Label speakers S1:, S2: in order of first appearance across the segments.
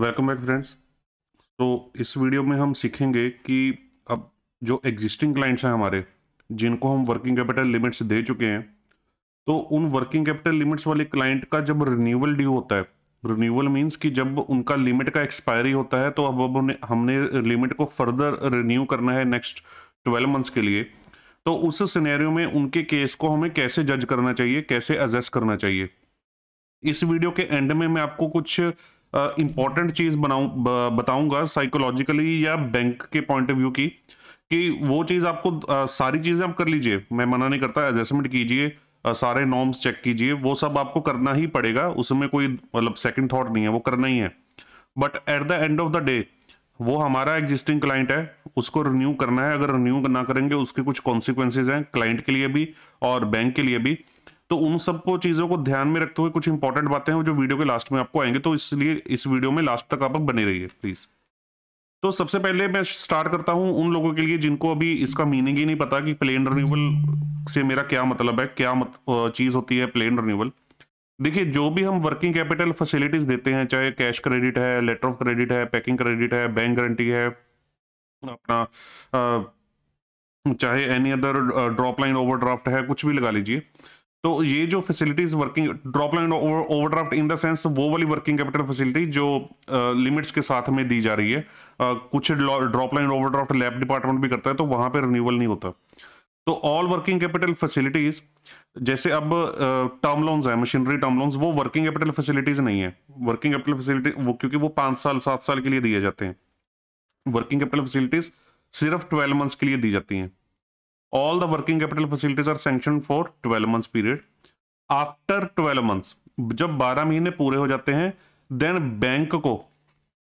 S1: welcome back friends तो इस video में हम सीखेंगे कि अब जो एग्जिस्टिंग क्लाइंट्स हैं हमारे जिनको हम वर्किंग कैपिटल लिमिट्स दे चुके हैं तो उन वर्किंग कैपिटल लिमिट्स वाले क्लाइंट का जब रिन्यूअल ड्यू होता है रिन्यूअल मींस कि जब उनका लिमिट का एक्सपायरी होता है तो अब अब हमने लिमिट को फर्दर रिन्यू करना है नेक्स्ट ट्वेल्व मंथ्स के लिए तो उस सिनेरियो में उनके केस को हमें कैसे जज करना चाहिए कैसे एजेस्ट करना चाहिए इस वीडियो के एंड में मैं आपको कुछ इम्पॉर्टेंट चीज़ बनाऊँ बताऊँगा साइकोलॉजिकली या बैंक के पॉइंट ऑफ व्यू की कि वो चीज़ आपको आ, सारी चीज़ें आप कर लीजिए मैं मना नहीं करता एडजस्टमेंट कीजिए सारे नॉर्म्स चेक कीजिए वो सब आपको करना ही पड़ेगा उसमें कोई मतलब सेकंड थॉट नहीं है वो करना ही है but at the end of the day वो हमारा एग्जिस्टिंग क्लाइंट है उसको रिन्यू करना है अगर रिन्यू ना करेंगे उसके कुछ कॉन्सिक्वेंसेज हैं क्लाइंट के लिए भी और बैंक के लिए भी तो उन सबको चीज़ों को ध्यान में रखते हुए कुछ इंपॉर्टेंट बातें हैं जो वीडियो के लास्ट में आपको आएंगे तो इसलिए इस वीडियो में लास्ट तक आप बने रहिए प्लीज़ तो सबसे पहले मैं स्टार्ट करता हूँ उन लोगों के लिए जिनको अभी इसका मीनिंग ही नहीं पता कि प्लेन रिन्यूअल से मेरा क्या मतलब है क्या मत, चीज़ होती है प्लेन रिन्यूअल देखिए जो भी हम वर्किंग कैपिटल फैसिलिटीज़ देते हैं चाहे कैश क्रेडिट है लेटर ऑफ क्रेडिट है पैकिंग क्रेडिट है बैंक गारंटी है अपना आ, चाहे any other drop line over है कुछ भी लगा लीजिए तो ये जो facilities working drop line overdraft in the sense वो वाली वर्किंग कैपिटल फैसिलिटी जो लिमिट्स uh, के साथ में दी जा रही है uh, कुछ ड्रॉप लाइन ओवरड्राफ्ट लैब डिपार्टमेंट भी करता है तो वहां पे रिन्यूअल नहीं होता तो ऑल वर्किंग कैपिटल फैसिलिटीज जैसे अब टर्म लोन्स है मशीनरी टर्म लोन्स वो वर्किंग कैपिटल फैसिलिटीज नहीं है वर्किंग कैपिटल फैसिलिटी वो क्योंकि वो पांच साल सात साल के लिए दिए जाते हैं वर्किंग कैपिटल फैसिलिटीज सिर्फ ट्वेल्व मंथ्स के लिए दी जाती हैं all the working capital facilities are sanctioned for 12 months period after 12 months जब 12 महीने पूरे हो जाते हैं देन बैंक को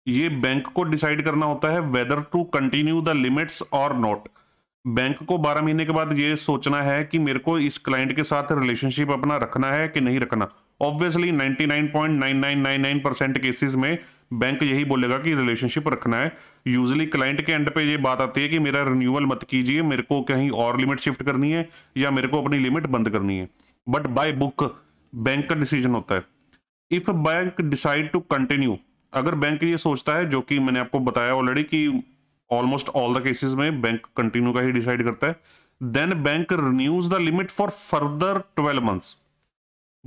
S1: ये बैंक को डिसाइड करना होता है whether to continue the limits और नॉट बैंक को 12 महीने के बाद ये सोचना है कि मेरे को इस क्लाइंट के साथ रिलेशनशिप अपना रखना है कि नहीं रखना ऑब्वियसली 99.9999 परसेंट केसेस में बैंक यही बोलेगा कि रिलेशनशिप रखना है यूजली क्लाइंट के एंड पे ये बात आती है कि मेरा रिन्यूअल मत कीजिए मेरे को कहीं और लिमिट शिफ्ट करनी है या मेरे को अपनी लिमिट बंद करनी है बट बाय बुक बैंक का डिसीजन होता है if bank decide to continue अगर बैंक ये सोचता है जो कि मैंने आपको बताया ऑलरेडी कि ऑलमोस्ट ऑल द केसेस में बैंक कंटिन्यू का ही डिसाइड करता है then bank renews the limit for further twelve months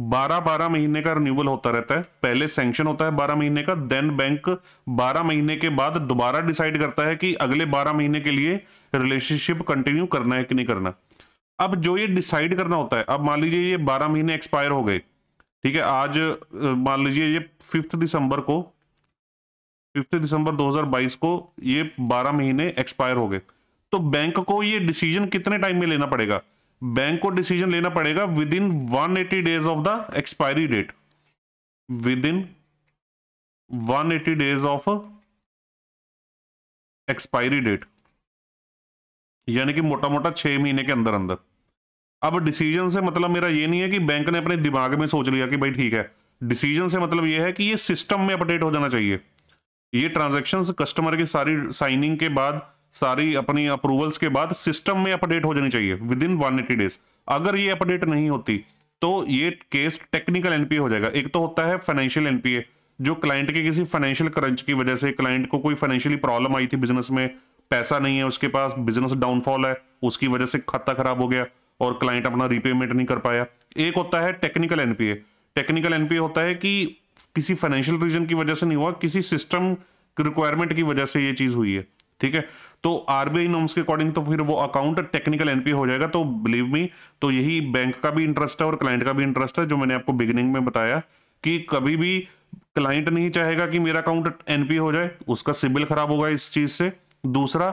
S1: बारह बारह महीने का रिन्यूअल होता रहता है पहले सेंक्शन होता है बारह महीने का देन बैंक बारह महीने के बाद दोबारा डिसाइड करता है कि अगले बारह महीने के लिए रिलेशनशिप कंटिन्यू करना है कि नहीं करना अब जो ये डिसाइड करना होता है अब मान लीजिए ये बारह महीने एक्सपायर हो गए ठीक है आज मान लीजिए ये फिफ्थ दिसंबर को फिफ्थ दिसंबर 2022 को ये बारह महीने एक्सपायर हो गए तो बैंक को ये डिसीजन कितने टाइम में लेना पड़ेगा बैंक को डिसीजन लेना पड़ेगा within one eighty days of the expiry date within one eighty days of expiry date यानी कि मोटा मोटा छह महीने के अंदर अंदर अब डिसीजन से मतलब मेरा ये नहीं है कि बैंक ने अपने दिमाग में सोच लिया कि भाई ठीक है डिसीजन से मतलब ये है कि ये सिस्टम में अपडेट हो जाना चाहिए ये ट्रांजेक्शन कस्टमर की सारी साइनिंग के बाद सारी अपनी अप्रूवल्स के बाद सिस्टम में अपडेट हो जानी चाहिए within one eighty days अगर ये अपडेट नहीं होती तो ये केस टेक्निकल एनपीए हो जाएगा एक तो होता है फाइनेंशियल एनपीए जो क्लाइंट के किसी फाइनेंशियल क्रंच की वजह से क्लाइंट को कोई फाइनेंशियली प्रॉब्लम आई थी बिजनेस में पैसा नहीं है उसके पास बिजनेस डाउनफॉल है उसकी वजह से खाता खराब हो गया और क्लाइंट अपना रिपेमेंट नहीं कर पाया एक होता है टेक्निकल एनपीए टेक्निकल एनपीए होता है कि किसी फाइनेंशियल रीजन की वजह से नहीं हुआ किसी सिस्टम रिक्वायरमेंट की वजह से ये चीज हुई है ठीक है तो आरबीआई नॉर्म्स के अकॉर्डिंग तो फिर वो अकाउंट टेक्निकल एनपी हो जाएगा तो बिलीव मी तो यही बैंक का भी इंटरेस्ट है और क्लाइंट का भी इंटरेस्ट है जो मैंने आपको बिगिनिंग में बताया कि कभी भी क्लाइंट नहीं चाहेगा कि मेरा अकाउंट एनपी हो जाए उसका सिबिल खराब होगा इस चीज से दूसरा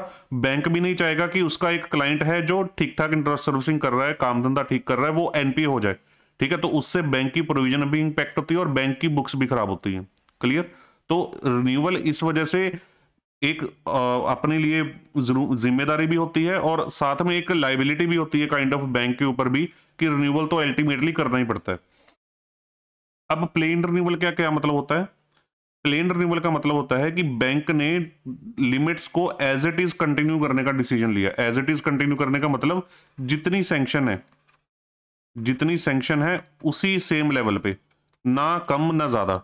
S1: बैंक भी नहीं चाहेगा कि उसका एक क्लाइंट है जो ठीक ठाक इंटरेस्ट सर्विसिंग कर रहा है काम धंधा ठीक कर रहा है वो एनपी हो जाए ठीक है तो उससे बैंक की प्रोविजन भी इंपैक्ट होती है और बैंक की बुक्स भी खराब होती है क्लियर तो रिन्यूअल इस वजह से एक अपने लिए जिम्मेदारी भी होती है और साथ में एक लाइबिलिटी भी होती है काइंड ऑफ बैंक के ऊपर भी कि रिन्यूअल तो अल्टीमेटली करना ही पड़ता है अब प्लेन रिन्यूअल क्या क्या मतलब होता है प्लेन रिन्यूअल का मतलब होता है कि बैंक ने लिमिट्स को एज इट इज कंटिन्यू करने का डिसीजन लिया एज इट इज कंटिन्यू करने का मतलब जितनी सेंक्शन है जितनी सेंक्शन है उसी सेम लेवल पे ना कम ना ज्यादा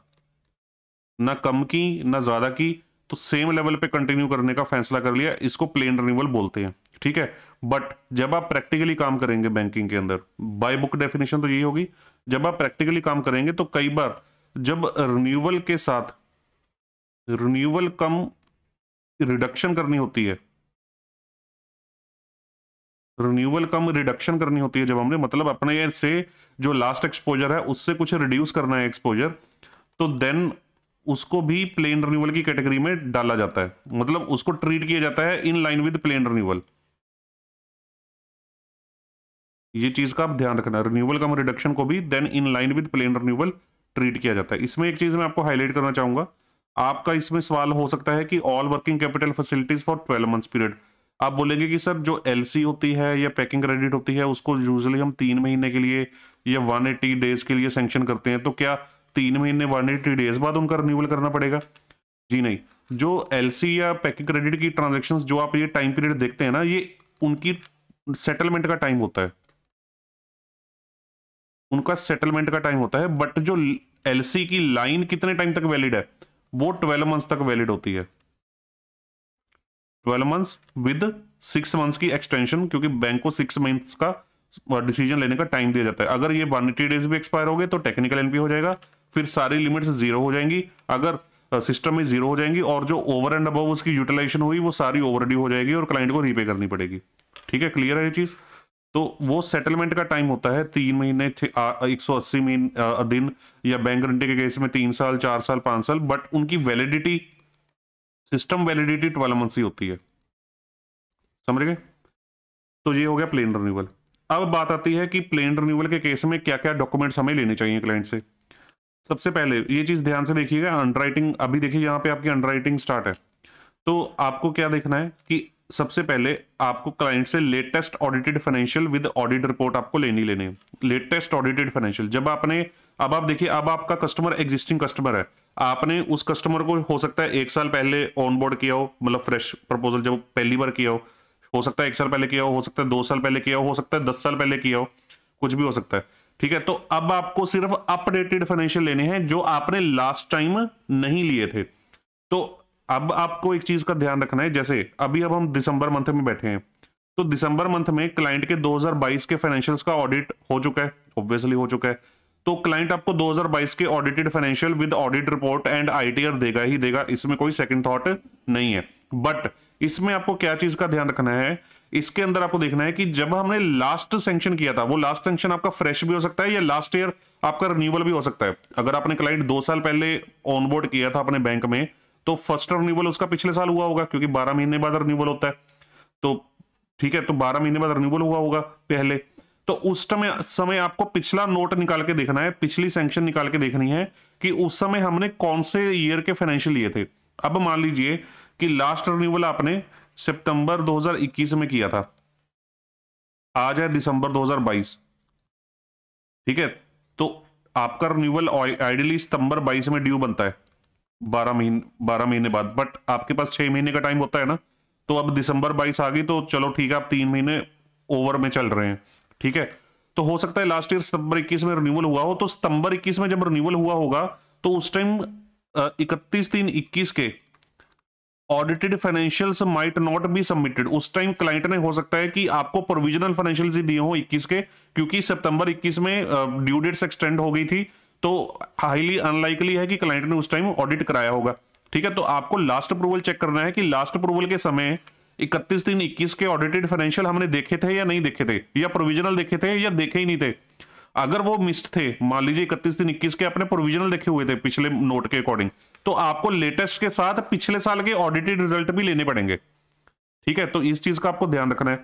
S1: ना कम की ना ज्यादा की तो सेम लेवल पे कंटिन्यू करने का फैसला कर लिया इसको प्लेन रिन्यूअल बोलते हैं ठीक है बट जब आप प्रैक्टिकली काम करेंगे बैंकिंग के अंदर बाय बुक डेफिनेशन तो यही होगी जब आप प्रैक्टिकली काम करेंगे तो कई बार जब रिन्यूअल के साथ रिन्यूअल कम रिडक्शन करनी होती है रिन्यूअल कम रिडक्शन करनी होती है जब हमने मतलब अपने से जो लास्ट एक्सपोजर है उससे कुछ रिड्यूस करना है एक्सपोजर तो देन उसको भी प्लेन रिन्यूअल की कैटेगरी में डाला जाता है मतलब उसको ट्रीट किया जाता है in line with plain renewal ये चीज का आप ध्यान रखना रिन्यूअल का रिडक्शन को भी then in line with plain renewal treat किया जाता है इसमें एक चीज मैं आपको हाईलाइट करना चाहूंगा आपका इसमें सवाल हो सकता है कि all working capital facilities for twelve month period आप बोलेंगे कि सर जो एल होती है या पैकिंग क्रेडिट होती है उसको यूजली हम तीन महीने के लिए या वन एटी डेज के लिए सेंक्शन करते हैं तो क्या तीन महीने वन एटी डेज बाद उनका रिन्यूअल करना पड़ेगा जी नहीं जो एल या पैकिंग क्रेडिट की ट्रांजेक्शन जो आप ये टाइम पीरियड देखते हैं ना ये उनकी सेटलमेंट का टाइम होता है उनका सेटलमेंट का टाइम होता है बट जो एल की लाइन कितने टाइम तक वैलिड है वो ट्वेल्व मंथ्स तक वैलिड होती है twelve months with six months की एक्सटेंशन क्योंकि बैंक को सिक्स मंथ्स का डिसीजन लेने का टाइम दिया जाता है अगर ये वन एटी डेज भी एक्सपायर हो गए तो टेक्निकल एनपी हो जाएगा फिर सारी लिमिट्स जीरो हो जाएंगी अगर सिस्टम में जीरो हो जाएंगी और जो ओवर एंड अबव उसकी यूटिलाइजेशन हुई वो सारी ओवरड्यू हो जाएगी और क्लाइंट को रीपे करनी पड़ेगी ठीक है क्लियर है ये चीज़ तो वो सेटलमेंट का टाइम होता है तीन महीने एक सौ अस्सी दिन या बैंक रंटे के केस में तीन साल चार साल पांच साल बट उनकी validity system validity twelve month ही होती है समझ गए तो ये हो गया प्लेन रिन्यूअल अब बात आती है कि प्लेन रिन्यूअल के केस में क्या क्या डॉक्यूमेंट्स हमें लेने चाहिए क्लाइंट से सबसे पहले ये चीज़ ध्यान से देखिएगा अंडराइटिंग अभी देखिए यहाँ पे आपकी अंडरराइटिंग स्टार्ट है तो आपको क्या देखना है कि सबसे पहले आपको क्लाइंट से latest audited financial with audit report आपको लेनी लेनी लेटेस्ट ऑडिटेड फाइनेंशियल जब आपने अब आप देखिए अब आपका कस्टमर एग्जिस्टिंग कस्टमर है आपने उस कस्टमर को हो सकता है एक साल पहले ऑन बोर्ड किया हो मतलब फ्रेश प्रपोजल जब पहली बार किया हो हो सकता है एक साल पहले किया हो हो सकता है दो साल पहले किया हो हो सकता है दस साल पहले किया हो कुछ भी हो सकता है ठीक है तो अब आपको सिर्फ अपडेटेड फाइनेंशियल लेने हैं जो आपने लास्ट टाइम नहीं लिए थे तो अब आपको एक चीज का ध्यान रखना है जैसे अभी अब हम दिसंबर मंथ में बैठे हैं तो दिसंबर मंथ में क्लाइंट के 2022 के फाइनेंशियल्स का ऑडिट हो चुका है ऑब्वियसली हो चुका है तो क्लाइंट आपको 2022 के audited financial with audit report and ITR देगा ही देगा इसमें कोई सेकंड थॉट नहीं है बट इसमें आपको क्या चीज का ध्यान रखना है इसके अंदर आपको देखना है कि जब हमने लास्ट सेंक्शन किया था वो लास्ट सेंक्शन आपका फ्रेश भी हो सकता है या लास्ट ईयर आपका रिन्यूअल भी हो सकता है अगर आपने क्लाइंट दो साल पहले ऑनबोर्ड किया था अपने बैंक में तो फर्स्ट रिन्यूअल उसका पिछले साल हुआ होगा क्योंकि बारह महीने बाद रिन्यूअल होता है तो ठीक है तो बारह महीने बाद रिन्यूअल हुआ होगा पहले तो उस समय समय आपको पिछला नोट निकाल के देखना है पिछली सेंक्शन निकाल के देखनी है कि उस समय हमने कौन से ईयर के फाइनेंशियल लिए थे अब मान लीजिए कि लास्ट रिन्यूअल आपने सितंबर 2021 में किया था आज है दिसंबर 2022 ठीक है तो आपका रिन्यूअल आइडियली सितंबर 22 में ड्यू बनता है 12 महीने बारह महीने बाद बट आपके पास छह महीने का टाइम होता है ना तो अब दिसंबर 22 आ गई तो चलो ठीक है आप तीन महीने ओवर में चल रहे हैं ठीक है तो हो सकता है लास्ट ईयर सितंबर 21 में रिन्यूअल हुआ हो तो सितंबर 21 में जब रिन्यूअल हुआ होगा तो उस टाइम इकतीस तीन इक्कीस के audited financials might not be submitted उस टाइम क्लाइंट ने हो सकता है कि आपको प्रोविजनल फाइनेंशियल ही दिए हो 21 के क्योंकि सितंबर 21 में ड्यू डेट्स एक्सटेंड हो गई थी तो हाईली अनलाइकली है कि क्लाइंट ने उस टाइम ऑडिट कराया होगा ठीक है तो आपको लास्ट अप्रूवल चेक करना है कि लास्ट अप्रूवल के समय इकतीस दिन इक्कीस के ऑडिटेड फाइनेंशियल हमने देखे थे या नहीं देखे थे या प्रोविजनल देखे थे या देखे ही नहीं थे अगर वो मिस्ड थे मान लीजिए इकतीस दिन इक्कीस के अपने प्रोविजनल देखे हुए थे पिछले नोट के अकॉर्डिंग तो आपको लेटेस्ट के साथ पिछले साल के ऑडिटेड रिजल्ट भी लेने पड़ेंगे ठीक है तो इस चीज का आपको ध्यान रखना है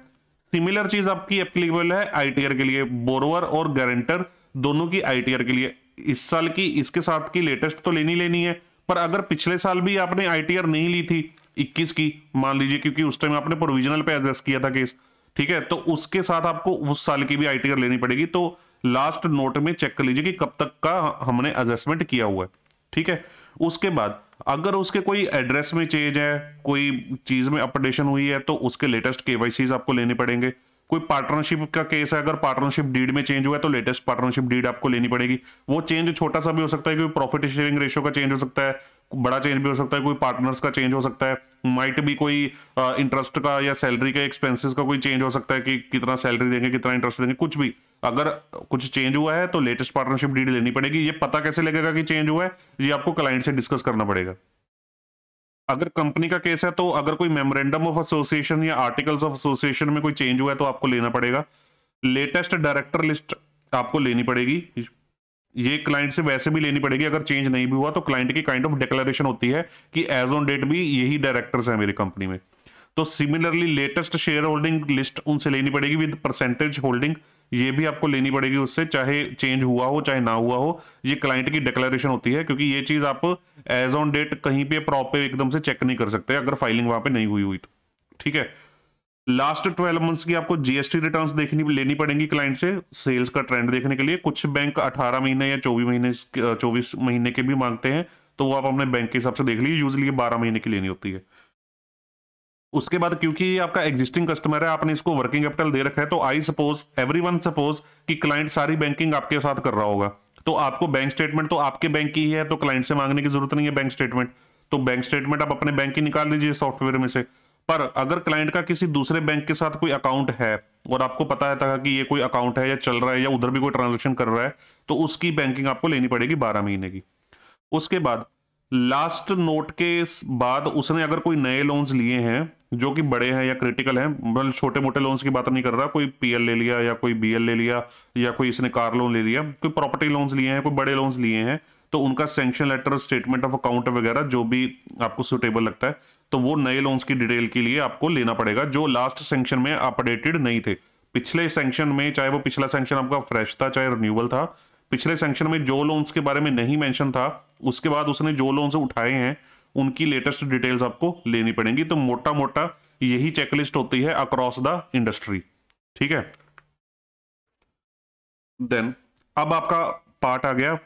S1: सिमिलर चीज आपकी एप्लीकेबल है आईटीआर के लिए बोरोवर और गारंटर दोनों की आईटीआर के लिए इस साल की इसके साथ की लेटेस्ट तो लेनी लेनी है पर अगर पिछले साल भी आपने आईटीआर नहीं ली थी 21 की मान लीजिए क्योंकि उस टाइम आपने प्रोविजनल पे एडजस्ट किया था केस ठीक है तो उसके साथ आपको उस साल की भी आईटीआर लेनी पड़ेगी तो लास्ट नोट में चेक कर लीजिए कि कब तक का हमने एडजस्टमेंट किया हुआ है ठीक है उसके बाद अगर उसके कोई एड्रेस में चेंज है कोई चीज में अपडेशन हुई है तो उसके लेटेस्ट केवाईसीज आपको लेने पड़ेंगे कोई पार्टनरशिप का केस है अगर पार्टनरशिप डीड में चेंज हुआ है तो लेटेस्ट पार्टनरशिप डीड आपको लेनी पड़ेगी वो चेंज छोटा सा भी हो सकता है कोई प्रॉफिट शेयरिंग रेशियो का चेंज हो सकता है बड़ा चेंज भी हो सकता है कोई पार्टनर्स का चेंज हो सकता है माइट भी कोई इंटरेस्ट का या सैलरी के एक्सपेंसिस का कोई चेंज हो सकता है कि कितना सैलरी देंगे कितना इंटरेस्ट देंगे कुछ भी अगर कुछ चेंज हुआ है तो लेटेस्ट पार्टनरशिप डीड लेनी पड़ेगी ये पता कैसे लगेगा कि चेंज हुआ है ये आपको क्लाइंट से डिस्कस करना पड़ेगा अगर कंपनी का केस है तो अगर कोई मेमोरेंडम ऑफ एसोसिएशन या आर्टिकल्स ऑफ एसोसिएशन में कोई चेंज हुआ है तो आपको लेना पड़ेगा लेटेस्ट डायरेक्टर लिस्ट आपको लेनी पड़ेगी ये क्लाइंट से वैसे भी लेनी पड़ेगी अगर चेंज नहीं भी हुआ तो क्लाइंट की काइंड ऑफ डिक्लेरेशन होती है कि एज ऑन डेट भी यही डायरेक्टर्स हैं मेरी कंपनी में तो similarly latest share holding list उनसे लेनी पड़ेगी विद परसेंटेज होल्डिंग ये भी आपको लेनी पड़ेगी उससे चाहे चेंज हुआ हो चाहे ना हुआ हो ये क्लाइंट की डिक्लेरेशन होती है क्योंकि ये चीज़ आप एज ऑन डेट कहीं पे प्रॉपर एकदम से चेक नहीं कर सकते अगर फाइलिंग वहां पे नहीं हुई हुई तो ठीक है लास्ट ट्वेल्व मंथ्स की आपको जीएसटी रिटर्न देखनी लेनी पड़ेंगी क्लाइंट से सेल्स का ट्रेंड देखने के लिए कुछ बैंक अठारह महीने या चौबीस महीने चौबीस महीने के भी मांगते हैं तो वो आप अपने बैंक के हिसाब से देख लीजिए यूजली बारह महीने की लेनी होती है उसके बाद क्योंकि ये आपका एग्जिस्टिंग कस्टमर है आपने इसको वर्किंग कैपिटल दे रखा है तो I suppose every one suppose कि क्लाइंट सारी बैंकिंग आपके साथ कर रहा होगा तो आपको बैंक स्टेटमेंट तो आपके बैंक की ही है तो क्लाइंट से मांगने की जरूरत नहीं है बैंक स्टेटमेंट तो बैंक स्टेटमेंट आप अपने बैंक की निकाल लीजिए सॉफ्टवेयर में से पर अगर क्लाइंट का किसी दूसरे बैंक के साथ कोई अकाउंट है और आपको पता है था कि ये कोई अकाउंट है या चल रहा है या उधर भी कोई ट्रांजेक्शन कर रहा है तो उसकी बैंकिंग आपको लेनी पड़ेगी बारह महीने की उसके बाद लास्ट नोट के बाद उसने अगर कोई नए लोन्स लिए हैं जो कि बड़े हैं या क्रिटिकल हैं मतलब छोटे मोटे लोन्स की बात नहीं कर रहा कोई पी ले लिया या कोई बी ले लिया या कोई इसने कार लोन ले लिया कोई प्रॉपर्टी लोन्स लिए हैं कोई बड़े लोन्स लिए हैं तो उनका sanction letter statement of account वगैरह जो भी आपको सुटेबल लगता है तो वो नए लोन्स की डिटेल के लिए आपको लेना पड़ेगा जो लास्ट सेंक्शन में अपडेटेड नहीं थे पिछले सेंक्शन में चाहे वो पिछला सेंक्शन आपका फ्रेश था चाहे रिन्यूअल था पिछले सेंक्शन में जो लोन्स के बारे में नहीं मेंशन था उसके बाद उसने जो लोन्स उठाए हैं उनकी लेटेस्ट डिटेल्स आपको लेनी पड़ेंगी तो मोटा मोटा यही चेकलिस्ट होती है अक्रॉस द इंडस्ट्री ठीक है देन अब आपका पार्ट आ गया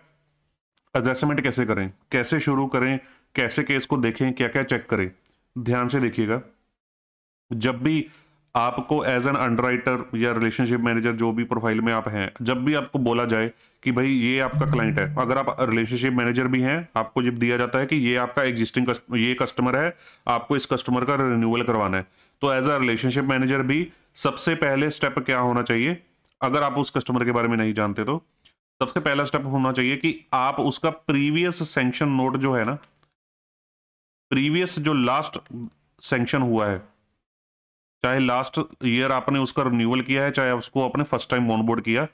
S1: एडजस्टमेंट कैसे करें कैसे शुरू करें कैसे केस को देखें क्या क्या चेक करें ध्यान से देखिएगा जब भी आपको एज एन अंडर या रिलेशनशिप मैनेजर जो भी प्रोफाइल में आप हैं जब भी आपको बोला जाए कि भाई ये आपका क्लाइंट है अगर आप रिलेशनशिप मैनेजर भी हैं आपको जब दिया जाता है कि ये आपका एग्जिस्टिंग ये कस्टमर है आपको इस कस्टमर का रिन्यूअल करवाना है तो एज अ रिलेशनशिप मैनेजर भी सबसे पहले स्टेप क्या होना चाहिए अगर आप उस कस्टमर के बारे में नहीं जानते तो सबसे पहला स्टेप होना चाहिए कि आप उसका प्रीवियस सेंक्शन नोट जो है ना प्रीवियस जो लास्ट सेंक्शन हुआ है चाहे लास्ट ईयर आपने उसका रिन्यूअल किया है चाहे उसको आपने फर्स्ट टाइम ऑनबोर्ड किया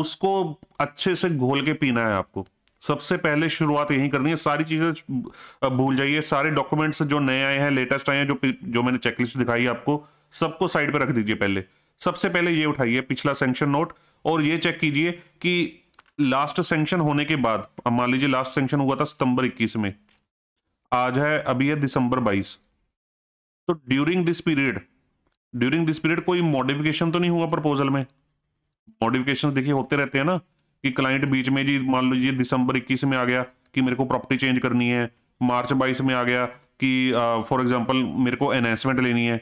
S1: उसको अच्छे से घोल के पीना है आपको सबसे पहले शुरुआत यही करनी है सारी चीज़ें भूल जाइए सारे डॉक्यूमेंट्स जो नए आए हैं लेटेस्ट आए हैं जो जो मैंने चेकलिस्ट दिखाई है आपको सबको साइड पर रख दीजिए पहले सबसे पहले ये उठाइए पिछला सेंक्शन नोट और ये चेक कीजिए कि लास्ट सेंक्शन होने के बाद अब मान लीजिए लास्ट सेंक्शन हुआ था सितंबर 21 में आज है अभी है दिसंबर 22 तो during this period during this period कोई मॉडिफिकेशन तो नहीं हुआ प्रपोजल में मॉडिफिकेशन देखिए होते रहते हैं ना कि क्लाइंट बीच में जी मान लीजिए दिसंबर 21 में आ गया कि मेरे को प्रॉपर्टी चेंज करनी है मार्च 22 में आ गया कि फॉर uh, एग्जांपल मेरे को अनाउंसमेंट लेनी है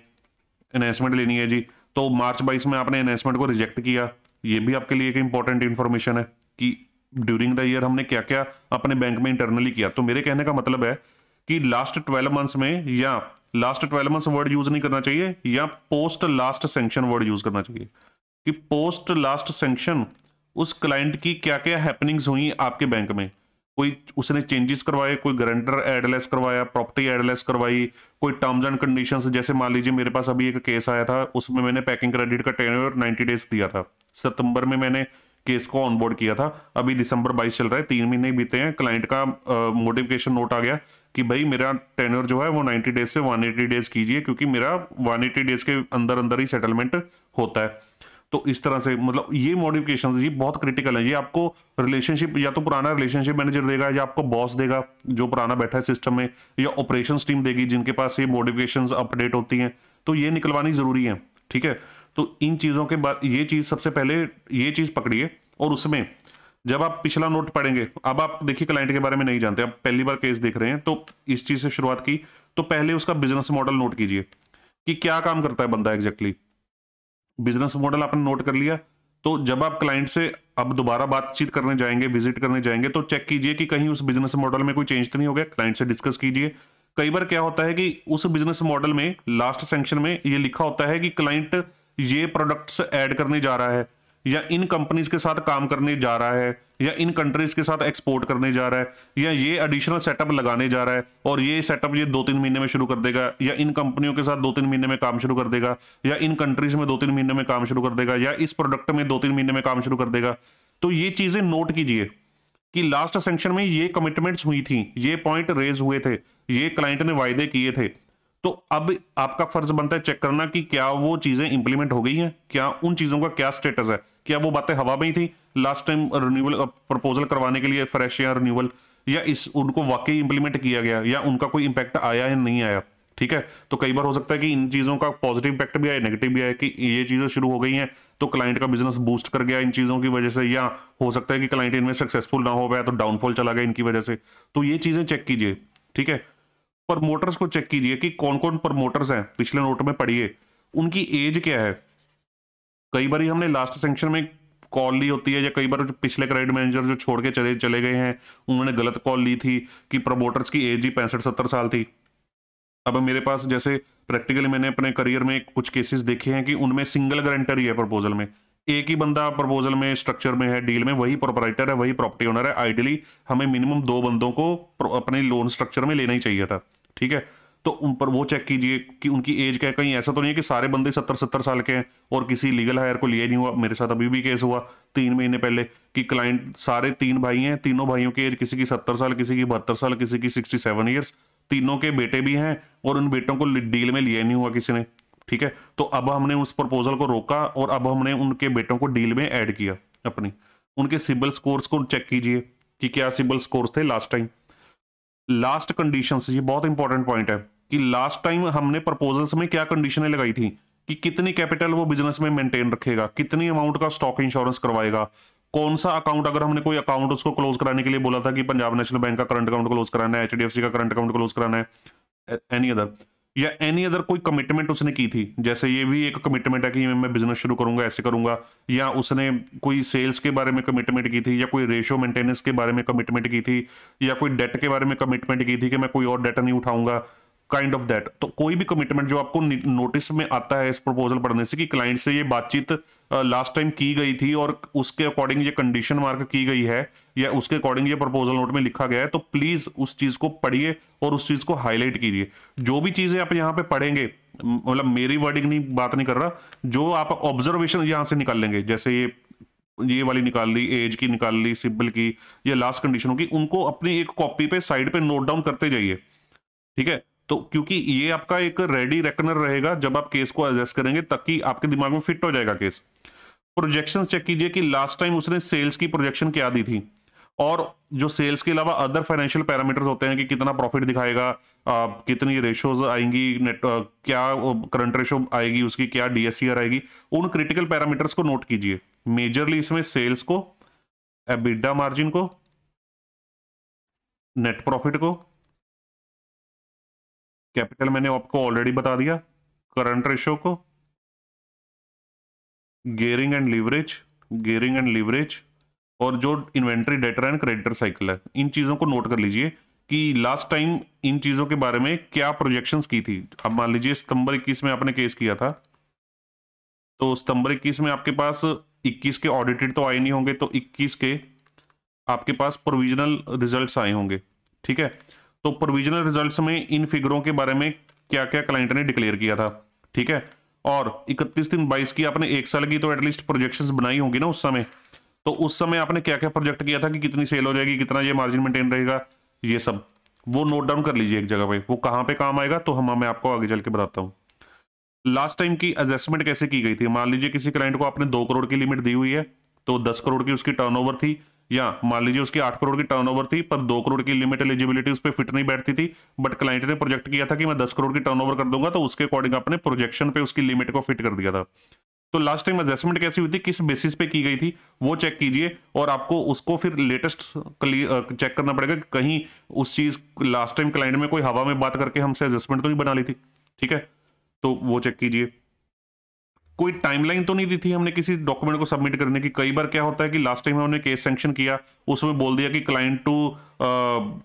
S1: अनाउंसमेंट लेनी है जी तो मार्च 22 में आपने अनाउंसमेंट को रिजेक्ट किया ये भी आपके लिए एक इंपॉर्टेंट इन्फॉर्मेशन है कि ड्यूरिंग द ईयर हमने क्या क्या अपने बैंक में इंटरनली किया तो मेरे कहने का मतलब है कि लास्ट ट्वेल्व मंथ्स में या last twelve months word use नहीं करना चाहिए या post last sanction word use करना चाहिए कि पोस्ट लास्ट सेंक्शन उस क्लाइंट की क्या क्या हैपनिंग्स हुई आपके बैंक में कोई उसने चेंजेस करवाए कोई गारंटर एडलेस करवाया प्रॉपर्टी एडलेस करवाई कोई टर्म्स एंड कंडीशंस जैसे मान लीजिए मेरे पास अभी एक केस आया था उसमें मैंने पैकिंग क्रेडिट का टेन नाइन्टी डेज दिया था सितंबर में मैंने केस को ऑनबोर्ड किया था अभी दिसंबर 22 चल रहा है तीन महीने बीते हैं क्लाइंट का मोटिफिकेशन नोट आ गया कि भाई मेरा टेनर जो है वो 90 डेज से 180 डेज कीजिए क्योंकि मेरा 180 डेज के अंदर अंदर ही सेटलमेंट होता है तो इस तरह से मतलब ये मॉडिफिकेशन ये बहुत क्रिटिकल है ये आपको रिलेशनशिप या तो पुराना रिलेशनशिप मैनेजर देगा या आपको बॉस देगा जो पुराना बैठा है सिस्टम में या ऑपरेशन टीम देगी जिनके पास ये मॉडिफिकेशन अपडेट होती हैं तो ये निकलवानी जरूरी है ठीक है तो इन चीज़ों के बाद ये चीज़ सबसे पहले ये चीज़ पकड़िए और उसमें जब आप पिछला नोट पढ़ेंगे अब आप देखिए क्लाइंट के बारे में नहीं जानते आप पहली बार केस देख रहे हैं तो इस चीज़ से शुरुआत की तो पहले उसका बिजनेस मॉडल नोट कीजिए कि क्या काम करता है बंदा एग्जैक्टली बिजनेस मॉडल आपने नोट कर लिया तो जब आप क्लाइंट से अब दोबारा बातचीत करने जाएंगे विजिट करने जाएंगे तो चेक कीजिए कि कहीं उस बिजनेस मॉडल में कोई चेंज तो नहीं हो गया क्लाइंट से डिस्कस कीजिए कई बार क्या होता है कि उस बिजनेस मॉडल में लास्ट सेंक्शन में ये लिखा होता है कि क्लाइंट ये प्रोडक्ट्स ऐड करने जा रहा है या इन कंपनीज के साथ काम करने जा रहा है या इन कंट्रीज के साथ एक्सपोर्ट करने जा रहा है या ये एडिशनल सेटअप लगाने जा रहा है और ये सेटअप ये दो तीन महीने में शुरू कर देगा या इन कंपनियों के साथ दो तीन महीने में काम शुरू कर देगा या इन कंट्रीज में दो तीन महीने में काम शुरू कर देगा या इस प्रोडक्ट में दो तीन महीने में काम शुरू कर देगा तो ये चीजें नोट कीजिए कि लास्ट सेंक्शन में ये कमिटमेंट्स हुई थी ये पॉइंट रेज हुए थे ये क्लाइंट ने वायदे किए थे तो अब आपका फर्ज बनता है चेक करना कि क्या वो चीजें इंप्लीमेंट हो गई हैं क्या उन चीजों का क्या स्टेटस है क्या वो बातें हवा में ही थी लास्ट टाइम रिन्यूअल प्रपोजल करवाने के लिए फ्रेश या रिन्यूअल या इस उनको वाकई इंप्लीमेंट किया गया या उनका कोई इंपैक्ट आया या नहीं आया ठीक है तो कई बार हो सकता है कि इन चीज़ों का पॉजिटिव इंपैक्ट भी आया नेगेटिव भी आया कि ये चीज़ें शुरू हो गई हैं तो क्लाइंट का बिजनेस बूस्ट कर गया इन चीज़ों की वजह से या हो सकता है कि क्लाइंट इनमें सक्सेसफुल ना हो पाया तो डाउनफॉल चला गया इनकी वजह से तो ये चीज़ें चेक कीजिए ठीक है प्रमोटर्स को चेक कीजिए कि कौन कौन प्रमोटर्स हैं पिछले नोट में पढ़िए उनकी एज क्या है कई बार हमने लास्ट सेंक्शन में कॉल ली होती है या कई बार जो पिछले क्रेडिट मैनेजर जो छोड़ के चले चले गए हैं उन्होंने गलत कॉल ली थी कि प्रमोटर्स की एज ही पैंसठ सत्तर साल थी अब मेरे पास जैसे प्रैक्टिकली मैंने अपने करियर में कुछ केसेस देखे हैं कि उनमें सिंगल ग्रेंटर ही है प्रपोजल में एक ही बंदा प्रपोजल में स्ट्रक्चर में है डील में वही प्रोपराइटर है वही प्रॉपर्टी ओनर है आइडियली हमें मिनिमम दो बंदों को अपने लोन स्ट्रक्चर में लेना ही चाहिए था ठीक है तो उन पर वो चेक कीजिए कि उनकी एज क्या है कहीं ऐसा तो नहीं है कि सारे बंदे सत्तर सत्तर साल के हैं और किसी लीगल हायर को लिए नहीं हुआ मेरे साथ अभी भी केस हुआ तीन महीने पहले कि क्लाइंट सारे तीन भाई हैं तीनों भाइयों की एज किसी की सत्तर साल किसी की बहत्तर साल किसी की सिक्सटी सेवन ईयर्स तीनों के बेटे भी हैं और उन बेटों को डील में लिया नहीं हुआ किसी ने ठीक है तो अब हमने उस प्रपोजल को रोका और अब हमने उनके बेटों को डील में ऐड किया अपनी उनके सिबल स्कोर्स को चेक कीजिए कि क्या सिबल स्कोर्स थे लास्ट टाइम लास्ट कंडीशन ये बहुत इंपॉर्टेंट पॉइंट है कि लास्ट टाइम हमने प्रपोजल्स में क्या कंडीशनें लगाई थी कि कितनी कैपिटल वो बिजनेस में मेंटेन रखेगा कितनी अमाउंट का स्टॉक इंश्योरेंस करवाएगा कौन सा अकाउंट अगर हमने कोई अकाउंट उसको क्लोज कराने के लिए बोला था कि पंजाब नेशनल बैंक का करंट अकाउंट क्लोज कराना है एच का करंट अकाउंट क्लोज कराना है एनी अदर या एनी अदर कोई कमिटमेंट उसने की थी जैसे ये भी एक कमिटमेंट है कि मैं बिजनेस शुरू करूंगा ऐसे करूंगा या उसने कोई सेल्स के बारे में कमिटमेंट की थी या कोई रेशो मेंटेनेंस के बारे में कमिटमेंट की थी या कोई डेट के बारे में कमिटमेंट की थी कि मैं कोई और डेटा नहीं उठाऊंगा काइंड ऑफ दैट तो कोई भी कमिटमेंट जो आपको नोटिस में आता है इस प्रपोजल पढ़ने से कि क्लाइंट से ये बातचीत लास्ट टाइम की गई थी और उसके अकॉर्डिंग ये कंडीशन मार्क की गई है या उसके अकॉर्डिंग ये प्रपोजल नोट में लिखा गया है तो प्लीज उस चीज को पढ़िए और उस चीज को हाईलाइट कीजिए जो भी चीजें आप यहाँ पे पढ़ेंगे मतलब मेरी वर्डिंग नहीं बात नहीं कर रहा जो आप ऑब्जर्वेशन यहाँ से निकाल लेंगे जैसे ये ये वाली निकाल ली एज की निकाल ली सिबल की या लास्ट कंडीशनों की उनको अपनी एक कॉपी पे साइड पे नोट डाउन करते जाइए ठीक है तो क्योंकि ये आपका एक रेडी रेकनर रहेगा जब आप केस को एडजस्ट करेंगे ताकि आपके दिमाग में फिट हो जाएगा केस प्रोजेक्शन चेक कीजिए कि लास्ट टाइम उसने सेल्स की प्रोजेक्शन क्या दी थी और जो सेल्स के अलावा अदर फाइनेंशियल पैरामीटर्स होते हैं कि कितना प्रॉफिट दिखाएगा आ, कितनी रेशोज आएंगी नेट आ, क्या करंट रेशो आएगी उसकी क्या डीएससीआर आएगी उन क्रिटिकल पैरामीटर्स को नोट कीजिए मेजरली इसमें सेल्स को एबिडा मार्जिन को नेट प्रॉफिट को कैपिटल मैंने आपको ऑलरेडी बता दिया करंट रेशो को gearing and leverage gearing and leverage और जो inventory debtor and creditor cycle है इन चीज़ों को नोट कर लीजिए कि लास्ट टाइम इन चीज़ों के बारे में क्या प्रोजेक्शंस की थी अब मान लीजिए सितंबर 21 में आपने केस किया था तो सितंबर 21 में आपके पास 21 के ऑडिटेड तो आए नहीं होंगे तो 21 के आपके पास प्रोविजनल रिजल्ट्स आए होंगे ठीक है तो प्रोविजनल रिजल्ट्स में इन फिगरों के बारे में क्या क्या क्लाइंट ने डिक्लेयर किया था ठीक है और इकतीस दिन बाईस की आपने एक साल की तो एटलीस्ट प्रोजेक्शंस बनाई होंगी ना उस समय तो उस समय आपने क्या क्या प्रोजेक्ट किया था कि कितनी सेल हो जाएगी कितना ये मार्जिन मेंटेन रहेगा ये सब वो नोट डाउन कर लीजिए एक जगह पे वो कहाँ पे काम आएगा तो हम मैं आपको आगे चल के बताता हूँ लास्ट टाइम की एडजस्टमेंट कैसे की गई थी मान लीजिए किसी क्लाइंट को आपने दो करोड़ की लिमिट दी हुई है तो दस करोड़ की उसकी टर्नओवर थी या मान लीजिए उसकी आठ करोड़ की टर्नओवर थी पर दो करोड़ की लिमिट एलिजिबिलिटी उस पर फिट नहीं बैठती थी बट क्लाइंट ने प्रोजेक्ट किया था कि मैं दस करोड़ की टर्नओवर कर दूंगा तो उसके अकॉर्डिंग अपने प्रोजेक्शन पे उसकी लिमिट को फिट कर दिया था तो लास्ट टाइम एडजस्टमेंट कैसी हुई थी किस बेसिस पे की गई थी वो चेक कीजिए और आपको उसको फिर लेटेस्ट चेक करना पड़ेगा कि कहीं उस चीज लास्ट टाइम क्लाइंट में कोई हवा में बात करके हमसे एडजस्टमेंट तो नहीं बना ली थी ठीक है तो वो चेक कीजिए कोई टाइमलाइन तो नहीं दी थी हमने किसी डॉक्यूमेंट को सबमिट करने की कई बार क्या होता है कि लास्ट टाइम हमने केस सेंक्शन किया उसमें बोल दिया कि client to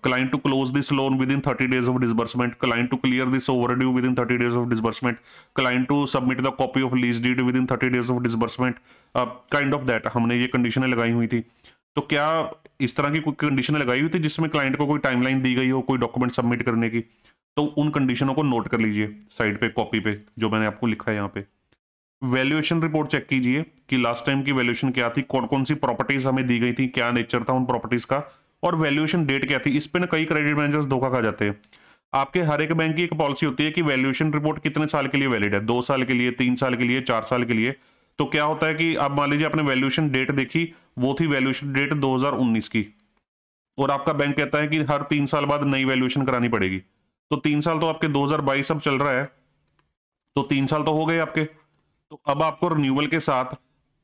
S1: client to close this loan within thirty days of disbursement client to clear this over due within thirty days of disbursement client to submit the copy of lease deed within thirty days of disbursement kind of that हमने ये condition लगाई हुई थी तो क्या इस तरह की कोई कंडीशन लगाई हुई थी जिसमें क्लाइंट को कोई टाइमलाइन दी गई हो कोई डॉक्यूमेंट सबमिट करने की तो उन कंडीशनों को नोट कर लीजिए साइड पे कॉपी पे जो मैंने आपको लिखा है यहाँ पे वैल्यूएशन रिपोर्ट चेक कीजिए कि लास्ट टाइम की वैल्यूएशन क्या थी कौन कौन सी प्रॉपर्टीज हमें दी गई थी क्या नेचर था उन प्रॉपर्टीज का और वैल्यूएशन डेट क्या थी इस पर ना कई क्रेडिट मैनेजर्स धोखा खा जाते हैं आपके हर एक बैंक की एक पॉलिसी होती है कि वैल्यूएशन रिपोर्ट कितने साल के लिए वैलिड है दो साल के लिए तीन साल के लिए चार साल के लिए तो क्या होता है कि आप मान लीजिए आपने वैल्यूएशन डेट देखी वो थी वैल्यूएशन डेट उन्नीस की और आपका बैंक कहता है कि हर तीन साल बाद नई वैल्यूएशन करानी पड़ेगी तो तीन साल तो आपके बाईस अब चल रहा है तो तीन साल तो हो गए आपके तो अब आपको रिन्यूअल के साथ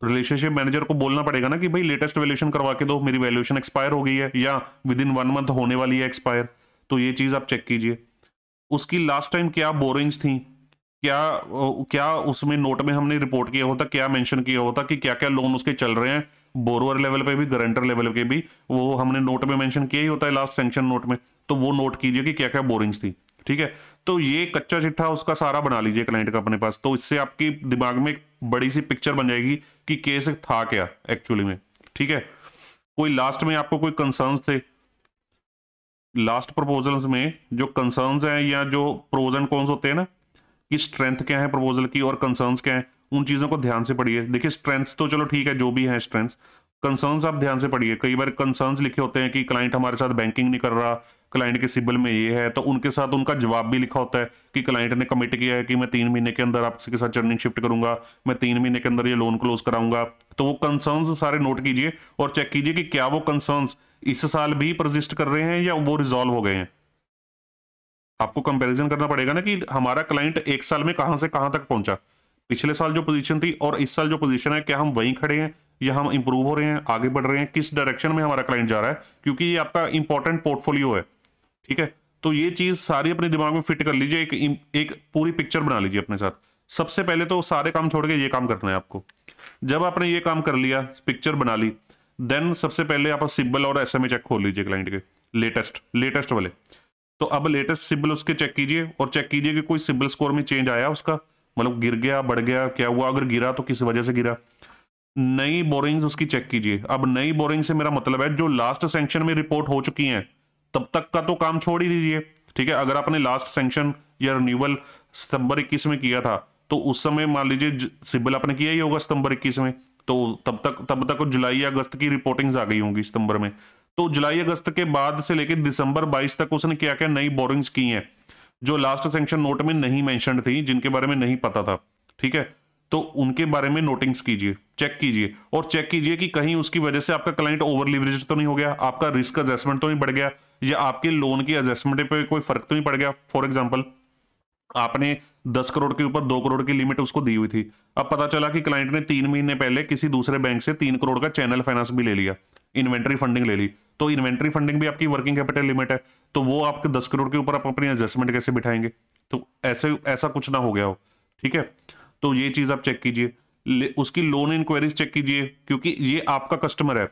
S1: रिलेशनशिप मैनेजर को बोलना पड़ेगा ना कि भाई लेटेस्ट वैल्यूशन करवा के दो मेरी वैल्यूशन एक्सपायर हो गई है या विद इन वन मंथ होने वाली है एक्सपायर तो ये चीज़ आप चेक कीजिए उसकी लास्ट टाइम क्या बोरिंग्स थी क्या क्या उसमें नोट में हमने रिपोर्ट किया होता क्या मेंशन किया होता कि क्या क्या लोन उसके चल रहे हैं बोरोअर लेवल पे भी गारंटर लेवल पे भी वो हमने नोट में मेंशन किया ही होता है लास्ट सेंक्शन नोट में तो वो नोट कीजिए कि क्या क्या बोरिंग्स थी ठीक है तो ये कच्चा चिट्ठा उसका सारा बना लीजिए क्लाइंट का अपने पास तो इससे आपकी दिमाग में एक बड़ी सी पिक्चर बन जाएगी कि केस था क्या एक्चुअली में ठीक है कोई लास्ट में आपको कोई कंसर्न थे लास्ट प्रपोजल्स में जो कंसर्न्स हैं या जो प्रोज एंड कॉन्स होते हैं ना कि स्ट्रेंथ क्या है प्रपोजल की और कंसर्न्स क्या है उन चीज़ों को ध्यान से पढ़िए देखिए स्ट्रेंथ तो चलो ठीक है जो भी है स्ट्रेंथ कंसर्न्स आप ध्यान से पढ़िए कई बार कंसर्न्स लिखे होते हैं कि क्लाइंट हमारे साथ बैंकिंग नहीं कर रहा क्लाइंट के सिबिल में ये है तो उनके साथ उनका जवाब भी लिखा होता है कि क्लाइंट ने कमिट किया है कि मैं तीन महीने के अंदर आपके साथ चर्निंग शिफ्ट करूंगा मैं तीन महीने के अंदर ये लोन क्लोज कराऊंगा तो वो कंसर्न सारे नोट कीजिए और चेक कीजिए कि क्या वो कंसर्न इस साल भी प्रजिस्ट कर रहे हैं या वो रिजोल्व हो गए हैं आपको कंपेरिजन करना पड़ेगा ना कि हमारा क्लाइंट एक साल में कहां से कहां तक पहुंचा पिछले साल जो पोजीशन थी और इस साल जो पोजीशन है क्या हम वहीं खड़े हैं या हम इंप्रूव हो रहे हैं आगे बढ़ रहे हैं किस डायरेक्शन में हमारा क्लाइंट जा रहा है क्योंकि ये आपका इंपॉर्टेंट पोर्टफोलियो है ठीक है तो ये चीज सारी अपने दिमाग में फिट कर लीजिए एक एक पूरी पिक्चर बना लीजिए अपने साथ सबसे पहले तो सारे काम छोड़ के ये काम करना है आपको जब आपने ये काम कर लिया पिक्चर बना ली देन सबसे पहले आप सिब्बल और एस चेक e खोल लीजिए क्लाइंट के लेटेस्ट लेटेस्ट वाले तो अब लेटेस्ट सिब्बल उसके चेक कीजिए और चेक कीजिए कि कोई सिब्बल स्कोर में चेंज आया उसका मतलब गिर गया बढ़ गया क्या हुआ अगर गिरा तो किस वजह से गिरा नई बोरिंग्स उसकी चेक कीजिए अब नई बोरिंग से मेरा मतलब है जो लास्ट सेंक्शन में रिपोर्ट हो चुकी हैं तब तक का तो काम छोड़ ही दीजिए ठीक है अगर आपने लास्ट सेंक्शन या रिन्यूअल सितंबर इक्कीस में किया था तो उस समय मान लीजिए सिबिल आपने किया ही होगा सितंबर इक्कीस में तो तब तक तब तक जुलाई या अगस्त की रिपोर्टिंग्स आ गई होंगी सितंबर में तो जुलाई अगस्त के बाद से लेकर दिसंबर 22 तक उसने क्या क्या नई बोरिंग्स की हैं जो लास्ट सेंक्शन नोट में नहीं मैंशन थी जिनके बारे में नहीं पता था ठीक है तो उनके बारे में नोटिंग्स कीजिए चेक कीजिए और चेक कीजिए कि कहीं उसकी वजह से आपका क्लाइंट ओवर लिवरेज तो नहीं हो गया आपका रिस्क एडजस्टमेंट तो नहीं बढ़ गया या आपके लोन की एजेस्टमेंट पे कोई फर्क तो नहीं पड़ गया फॉर एग्जाम्पल आपने दस करोड़ के ऊपर दो करोड़ की लिमिट उसको दी हुई थी अब पता चला कि क्लाइंट ने तीन महीने पहले किसी दूसरे बैंक से तीन करोड़ का चैनल फाइनेंस भी ले लिया इन्वेंट्री फंडिंग ले ली तो इन्वेंट्री फंडिंग भी आपकी वर्किंग कैपिटल लिमिट है तो वो आपके दस करोड़ के ऊपर आप अपनी एडजस्टमेंट कैसे बिठाएंगे तो ऐसे ऐसा कुछ ना हो गया हो ठीक है तो ये चीज आप चेक कीजिए उसकी लोन इंक्वायरीज चेक कीजिए क्योंकि ये आपका कस्टमर है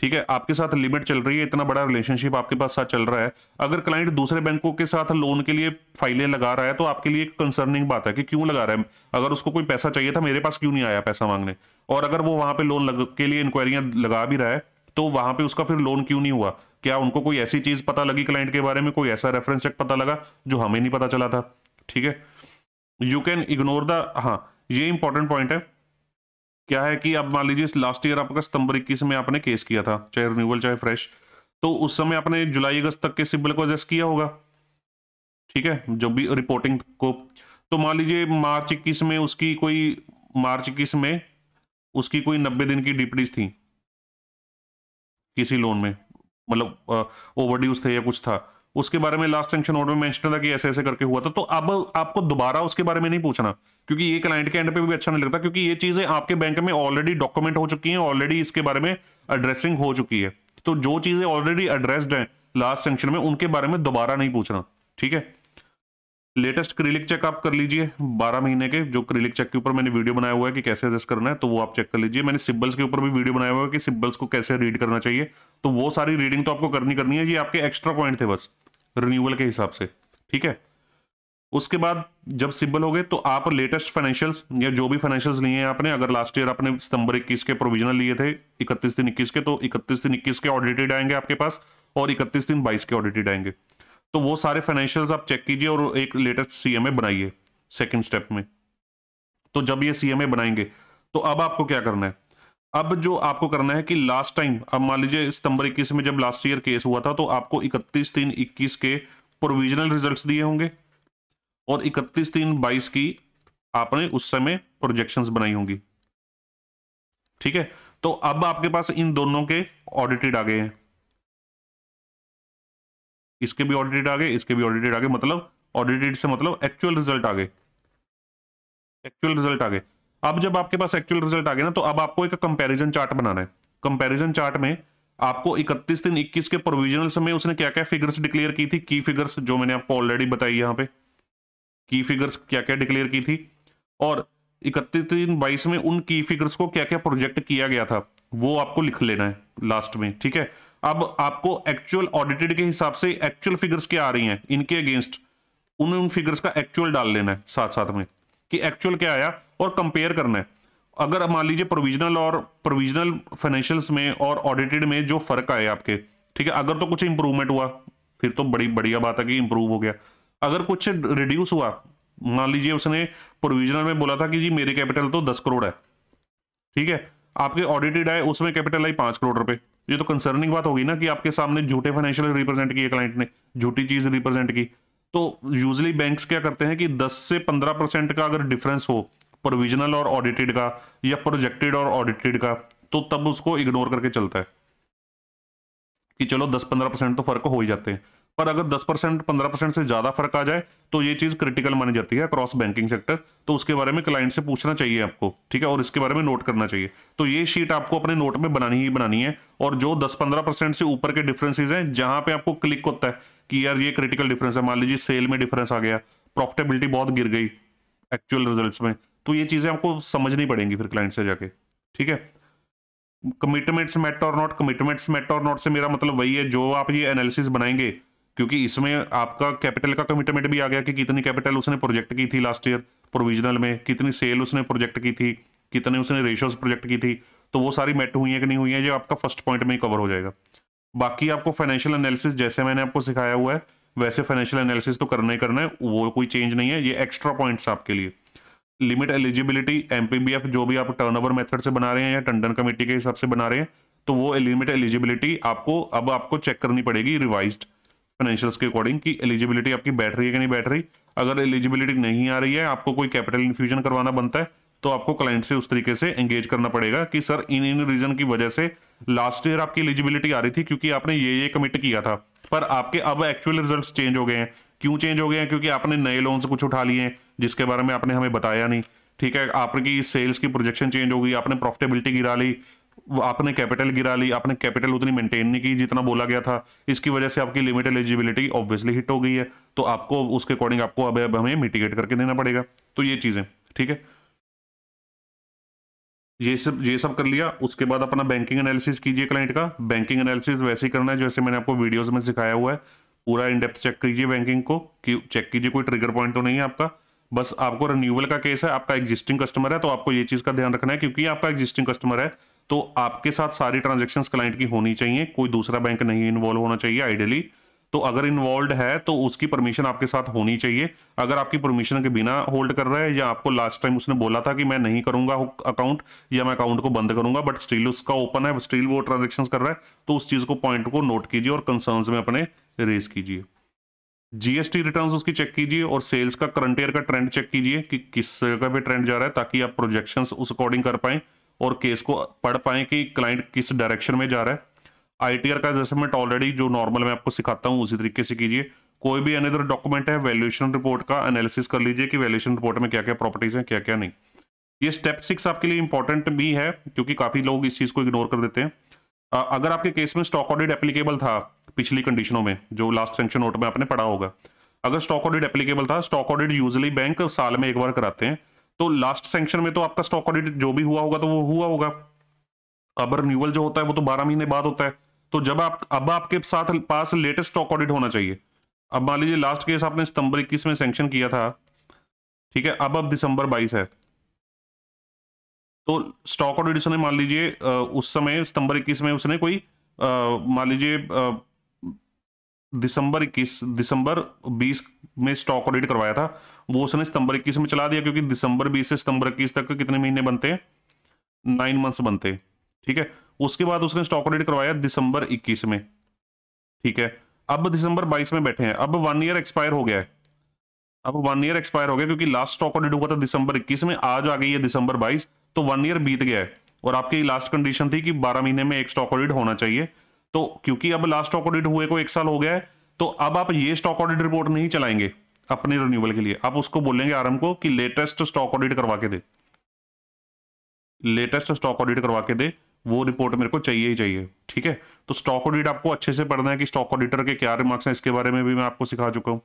S1: ठीक है आपके साथ लिमिट चल रही है इतना बड़ा रिलेशनशिप आपके पास साथ चल रहा है अगर क्लाइंट दूसरे बैंकों के साथ लोन के लिए फाइलें लगा रहा है तो आपके लिए एक कंसर्निंग बात है कि क्यों लगा रहा है अगर उसको कोई पैसा चाहिए था मेरे पास क्यों नहीं आया पैसा मांगने और अगर वो वहां पे लोन लग, के लिए इंक्वायरियां लगा भी रहा है तो वहां पर उसका फिर लोन क्यों नहीं हुआ क्या उनको कोई ऐसी चीज पता लगी क्लाइंट के बारे में कोई ऐसा रेफरेंस चेक पता लगा जो हमें नहीं पता चला था ठीक है यू कैन इग्नोर द हाँ ये इंपॉर्टेंट पॉइंट है क्या है कि अब मान लीजिए लास्ट ईयर आपका सितंबर इक्कीस में आपने केस किया था चाहे रिन्यूअल चाहे फ्रेश तो उस समय आपने जुलाई अगस्त तक के सिबिल को एडजस्ट किया होगा ठीक है जो भी रिपोर्टिंग को तो मान लीजिए मार्च इक्कीस में उसकी कोई मार्च इक्कीस में उसकी कोई नब्बे दिन की डिपडीज थी किसी लोन में मतलब ओवरड्यूज थे या कुछ था उसके बारे में लास्ट सेंक्शन ऑर्डर में था कि ऐसे ऐसे करके हुआ था तो अब आपको दोबारा उसके बारे में नहीं पूछना क्योंकि ये क्लाइंट के एंड पे भी अच्छा नहीं लगता क्योंकि ये चीजें आपके बैंक में ऑलरेडी डॉक्यूमेंट हो चुकी हैं ऑलरेडी इसके बारे में एड्रेसिंग हो चुकी है तो जो चीजें ऑलरेडी एड्रेस्ड हैं लास्ट सेंक्शन में उनके बारे में दोबारा नहीं पूछना ठीक है लेटेस्ट क्रिलिक चेक आप कर लीजिए 12 महीने के जो क्रिलिक चेक के ऊपर मैंने वीडियो बनाया हुआ है कि कैसे एडजस्ट करना है तो वो आप चेक कर लीजिए मैंने सिब्बल्स के ऊपर भी वीडियो बनाया हुआ है कि सिब्बल्स को कैसे रीड करना चाहिए तो वो सारी रीडिंग तो आपको करनी करनी है ये आपके एक्स्ट्रा पॉइंट थे बस रिन्यूअल के हिसाब से ठीक है उसके बाद जब सिबल हो गए तो आप लेटेस्ट फाइनेंशियल्स या जो भी फाइनेंशियल्स लिए हैं आपने अगर लास्ट ईयर आपने सितंबर इक्कीस के प्रोविजनल लिए थे इकतीस दिन इक्कीस के तो इकतीस दिन इक्कीस के ऑडिटेड आएंगे आपके पास और इकतीस दिन बाईस के ऑडिटेड आएंगे तो वो सारे फाइनेंशियल्स आप चेक कीजिए और एक लेटेस्ट सीएमए बनाइए सेकेंड स्टेप में तो जब ये सीएमए बनाएंगे तो अब आपको क्या करना है अब जो आपको करना है कि लास्ट टाइम अब मान लीजिए सितंबर इक्कीस में जब लास्ट ईयर केस हुआ था तो आपको इकतीस तीन इक्कीस के प्रोविजनल रिजल्ट दिए होंगे और इकतीस तीन बाईस की आपने उस समय प्रोजेक्शन बनाई होंगी ठीक है तो अब आपके पास इन दोनों के ऑडिटेड आ गए हैं इसके भी ऑडिटेड आ गए इसके भी ऑडिटेड आ गए मतलब ऑडिटेड से मतलब एक्चुअल रिजल्ट आ गए एक्चुअल रिजल्ट आ गए अब जब आपके पास एक्चुअल रिजल्ट आ गया ना तो अब आपको एक कंपैरिजन चार्ट बनाना है कंपैरिजन चार्ट में आपको 31 दिन 21 के प्रोविजनल समय उसने क्या क्या फिगर्स डिक्लेयर की थी की फिगर्स जो मैंने आपको ऑलरेडी बताई यहाँ पे की फिगर्स क्या क्या डिक्लेयर की थी और इकतीस दिन बाईस में उन की फिगर्स को क्या क्या प्रोजेक्ट किया गया था वो आपको लिख लेना है लास्ट में ठीक है अब आपको एक्चुअल ऑडिटेड के हिसाब से एक्चुअल फिगर्स क्या आ रही हैं इनके अगेंस्ट उन उन फिगर्स का एक्चुअल डाल लेना है साथ साथ में कि एक्चुअल क्या आया और कंपेयर करना है अगर मान लीजिए प्रोविजनल और प्रोविजनल फाइनेंशियल्स में और ऑडिटेड में जो फर्क आए आपके ठीक है अगर तो कुछ इंप्रूवमेंट हुआ फिर तो बड़ी बढ़िया बात है कि इंप्रूव हो गया अगर कुछ रिड्यूस हुआ मान लीजिए उसने प्रोविजनल में बोला था कि जी मेरे कैपिटल तो दस करोड़ है ठीक है आपके ऑडिटेड आए उसमें कैपिटल आई पांच करोड़ रुपए ये तो कंसर्निंग बात होगी ना कि आपके सामने झूठे फाइनेंशियल रिप्रेजेंट किए क्लाइंट ने झूठी चीज रिप्रेजेंट की तो यूजली बैंक्स क्या करते हैं कि 10 से 15 परसेंट का अगर डिफरेंस हो प्रोविजनल और ऑडिटेड का या प्रोजेक्टेड और ऑडिटेड का तो तब उसको इग्नोर करके चलता है कि चलो 10-15 परसेंट तो फर्क हो ही जाते हैं पर अगर 10 परसेंट पंद्रह परसेंट से ज़्यादा फर्क आ जाए तो ये चीज़ क्रिटिकल मानी जाती है क्रॉस बैंकिंग सेक्टर तो उसके बारे में क्लाइंट से पूछना चाहिए आपको ठीक है और इसके बारे में नोट करना चाहिए तो ये शीट आपको अपने नोट में बनानी ही बनानी है और जो दस पंद्रह परसेंट से ऊपर के डिफरेंसेज हैं जहां पर आपको क्लिक होता है कि यार ये क्रिटिकल डिफरेंस है मान लीजिए सेल में डिफरेंस आ गया प्रॉफिटेबिलिटी बहुत गिर गई एक्चुअल रिजल्ट में तो ये चीज़ें आपको समझनी पड़ेंगी फिर क्लाइंट से जाके ठीक है कमिटमेंट्स मेट और नॉट कमिटमेंट्स मेट और नॉट से मेरा मतलब वही है जो आप ये एनालिसिस बनाएंगे क्योंकि इसमें आपका कैपिटल का कमिटमेंट भी आ गया कि कितनी कैपिटल उसने प्रोजेक्ट की थी लास्ट ईयर प्रोविजनल में कितनी सेल उसने प्रोजेक्ट की थी कितने उसने रेशोज प्रोजेक्ट की थी तो वो सारी मेट हुई है कि नहीं हुई है ये आपका फर्स्ट पॉइंट में ही कवर हो जाएगा बाकी आपको फाइनेंशियल एनालिसिस जैसे मैंने आपको सिखाया हुआ है वैसे फाइनेंशियल एनालिसिस तो करना ही करना है वो कोई चेंज नहीं है ये एक्स्ट्रा पॉइंट्स आपके लिए लिमिट एलिजिबिलिटी एम जो भी आप टर्न मेथड से बना रहे हैं या टंडन कमेटी के हिसाब से बना रहे हैं तो वो लिमिट एलिजिबिलिटी आपको अब आपको चेक करनी पड़ेगी रिवाइज्ड फाइनेंशियल्स के अकॉर्डिंग कि एलिजिबिलिटी आपकी बैठ रही है कि नहीं बैठ रही अगर एलिजिबिलिटी नहीं आ रही है आपको कोई कैपिटल इन्फ्यूजन करवाना बनता है तो आपको क्लाइंट से उस तरीके से एंगेज करना पड़ेगा कि सर इन इन रीजन की वजह से लास्ट ईयर आपकी एलिजिबिलिटी आ रही थी क्योंकि आपने ये ये कमिट किया था पर आपके अब एक्चुअल रिजल्ट चेंज हो गए हैं क्यों चेंज हो गए हैं क्योंकि आपने नए लोन्स कुछ उठा लिए हैं जिसके बारे में आपने हमें बताया नहीं ठीक है आपकी सेल्स की प्रोजेक्शन चेंज हो गई आपने प्रॉफिटेबिलिटी गिरा ली आपने कैपिटल गिरा ली आपने कैपिटल उतनी मेंटेन नहीं की जितना बोला गया था इसकी वजह से आपकी लिमिट एलिजिबिलिटी ऑब्वियसली हिट हो गई है तो आपको उसके अकॉर्डिंग आपको अब अब हमें मिटिगेट करके देना पड़ेगा तो ये चीज़ें ठीक है ये सब ये सब कर लिया उसके बाद अपना बैंकिंग एनालिसिस कीजिए क्लाइंट का बैंकिंग एनालिसिस वैसे ही करना है जैसे मैंने आपको वीडियोज में सिखाया हुआ है पूरा इन डेप्थ चेक कीजिए बैंकिंग को कि चेक कीजिए कोई ट्रिगर पॉइंट तो नहीं है आपका बस आपको रिन्यूअल का केस है आपका एग्जिस्टिंग कस्टमर है तो आपको ये चीज़ का ध्यान रखना है क्योंकि आपका एग्जिस्टिंग कस्टमर है तो आपके साथ सारी ट्रांजेक्शन क्लाइंट की होनी चाहिए कोई दूसरा बैंक नहीं इन्वॉल्व होना चाहिए आइडियली तो अगर इन्वॉल्व है तो उसकी परमिशन आपके साथ होनी चाहिए अगर आपकी परमिशन के बिना होल्ड कर रहा है या आपको लास्ट टाइम उसने बोला था कि मैं नहीं करूंगा अकाउंट या मैं अकाउंट को बंद करूंगा बट स्टिल उसका ओपन है स्टिल वो ट्रांजेक्शन कर रहा है तो उस चीज़ को पॉइंट को नोट कीजिए और कंसर्न में अपने रेज कीजिए जीएसटी रिटर्न उसकी चेक कीजिए और सेल्स का करंट ईयर का ट्रेंड चेक कीजिए कि किस जगह पे ट्रेंड जा रहा है ताकि आप प्रोजेक्शन उस अकॉर्डिंग कर पाएं और केस को पढ़ पाएँ कि क्लाइंट किस डायरेक्शन में जा रहा है आई का जैसे मैं ऑलरेडी जो नॉर्मल मैं आपको सिखाता हूँ उसी तरीके से कीजिए कोई भी अनदर डॉक्यूमेंट है वैल्यूएशन रिपोर्ट का एनालिसिस कर लीजिए कि वैल्यूएशन रिपोर्ट में क्या क्या प्रॉपर्टीज हैं क्या क्या नहीं ये स्टेप सिक्स आपके लिए इंपॉर्टेंट भी है क्योंकि काफ़ी लोग इस चीज़ को इग्नोर कर देते हैं अगर आपके केस में स्टॉक ऑडिट एप्लीकेबल था पिछली कंडीशनों में जो लास्ट सेंक्शन नोट में आपने पढ़ा होगा अगर स्टॉक ऑडिट एप्लीकेबल था स्टॉक ऑडिट यूजली बैंक साल में एक बार कराते हैं तो लास्ट सेंक्शन में तो आपका स्टॉक ऑडिट जो भी हुआ होगा तो वो हुआ होगा अब रिन्यूअल जो होता है वो तो बारह महीने बाद होता है तो जब आप अब आपके साथ पास लेटेस्ट स्टॉक ऑडिट होना चाहिए अब मान लीजिए लास्ट केस आपने सितंबर इक्कीस में सेंक्शन किया था ठीक है अब अब दिसंबर बाईस है तो स्टॉक ऑडिट उसने मान लीजिए उस समय सितंबर इक्कीस में उसने कोई मान लीजिए दिसंबर इक्कीस दिसंबर बीस में स्टॉक ऑडिट करवाया था वो उसने सितंबर इक्कीस में चला दिया क्योंकि दिसंबर बीस से सितंबर इक्कीस तक कितने महीने बनते हैं नाइन मंथ्स बनते ठीक है उसके बाद उसने स्टॉक ऑडिट करवाया दिसंबर इक्कीस में ठीक है अब दिसंबर बाईस में बैठे हैं अब वन ईयर एक्सपायर हो गया है अब वन ईयर एक्सपायर हो गया क्योंकि लास्ट स्टॉक ऑडिट हुआ था दिसंबर इक्कीस में आज आ गई है दिसंबर बाईस तो वन ईयर बीत गया है और आपकी लास्ट कंडीशन थी कि बारह महीने में एक स्टॉक ऑडिट होना चाहिए तो क्योंकि अब लास्ट स्टॉक ऑडिट हुए को एक साल हो गया है तो अब आप ये स्टॉक ऑडिट रिपोर्ट नहीं चलाएंगे अपने रिन्यूअल के लिए आप उसको बोलेंगे आरएम को कि लेटेस्ट स्टॉक ऑडिट करवा के दे लेटेस्ट स्टॉक ऑडिट करवा के दे वो रिपोर्ट मेरे को चाहिए ही चाहिए ठीक है तो स्टॉक ऑडिट आपको अच्छे से पढ़ना है कि स्टॉक ऑडिटर के क्या रिमार्क्स हैं इसके बारे में भी मैं आपको सिखा चुका हूँ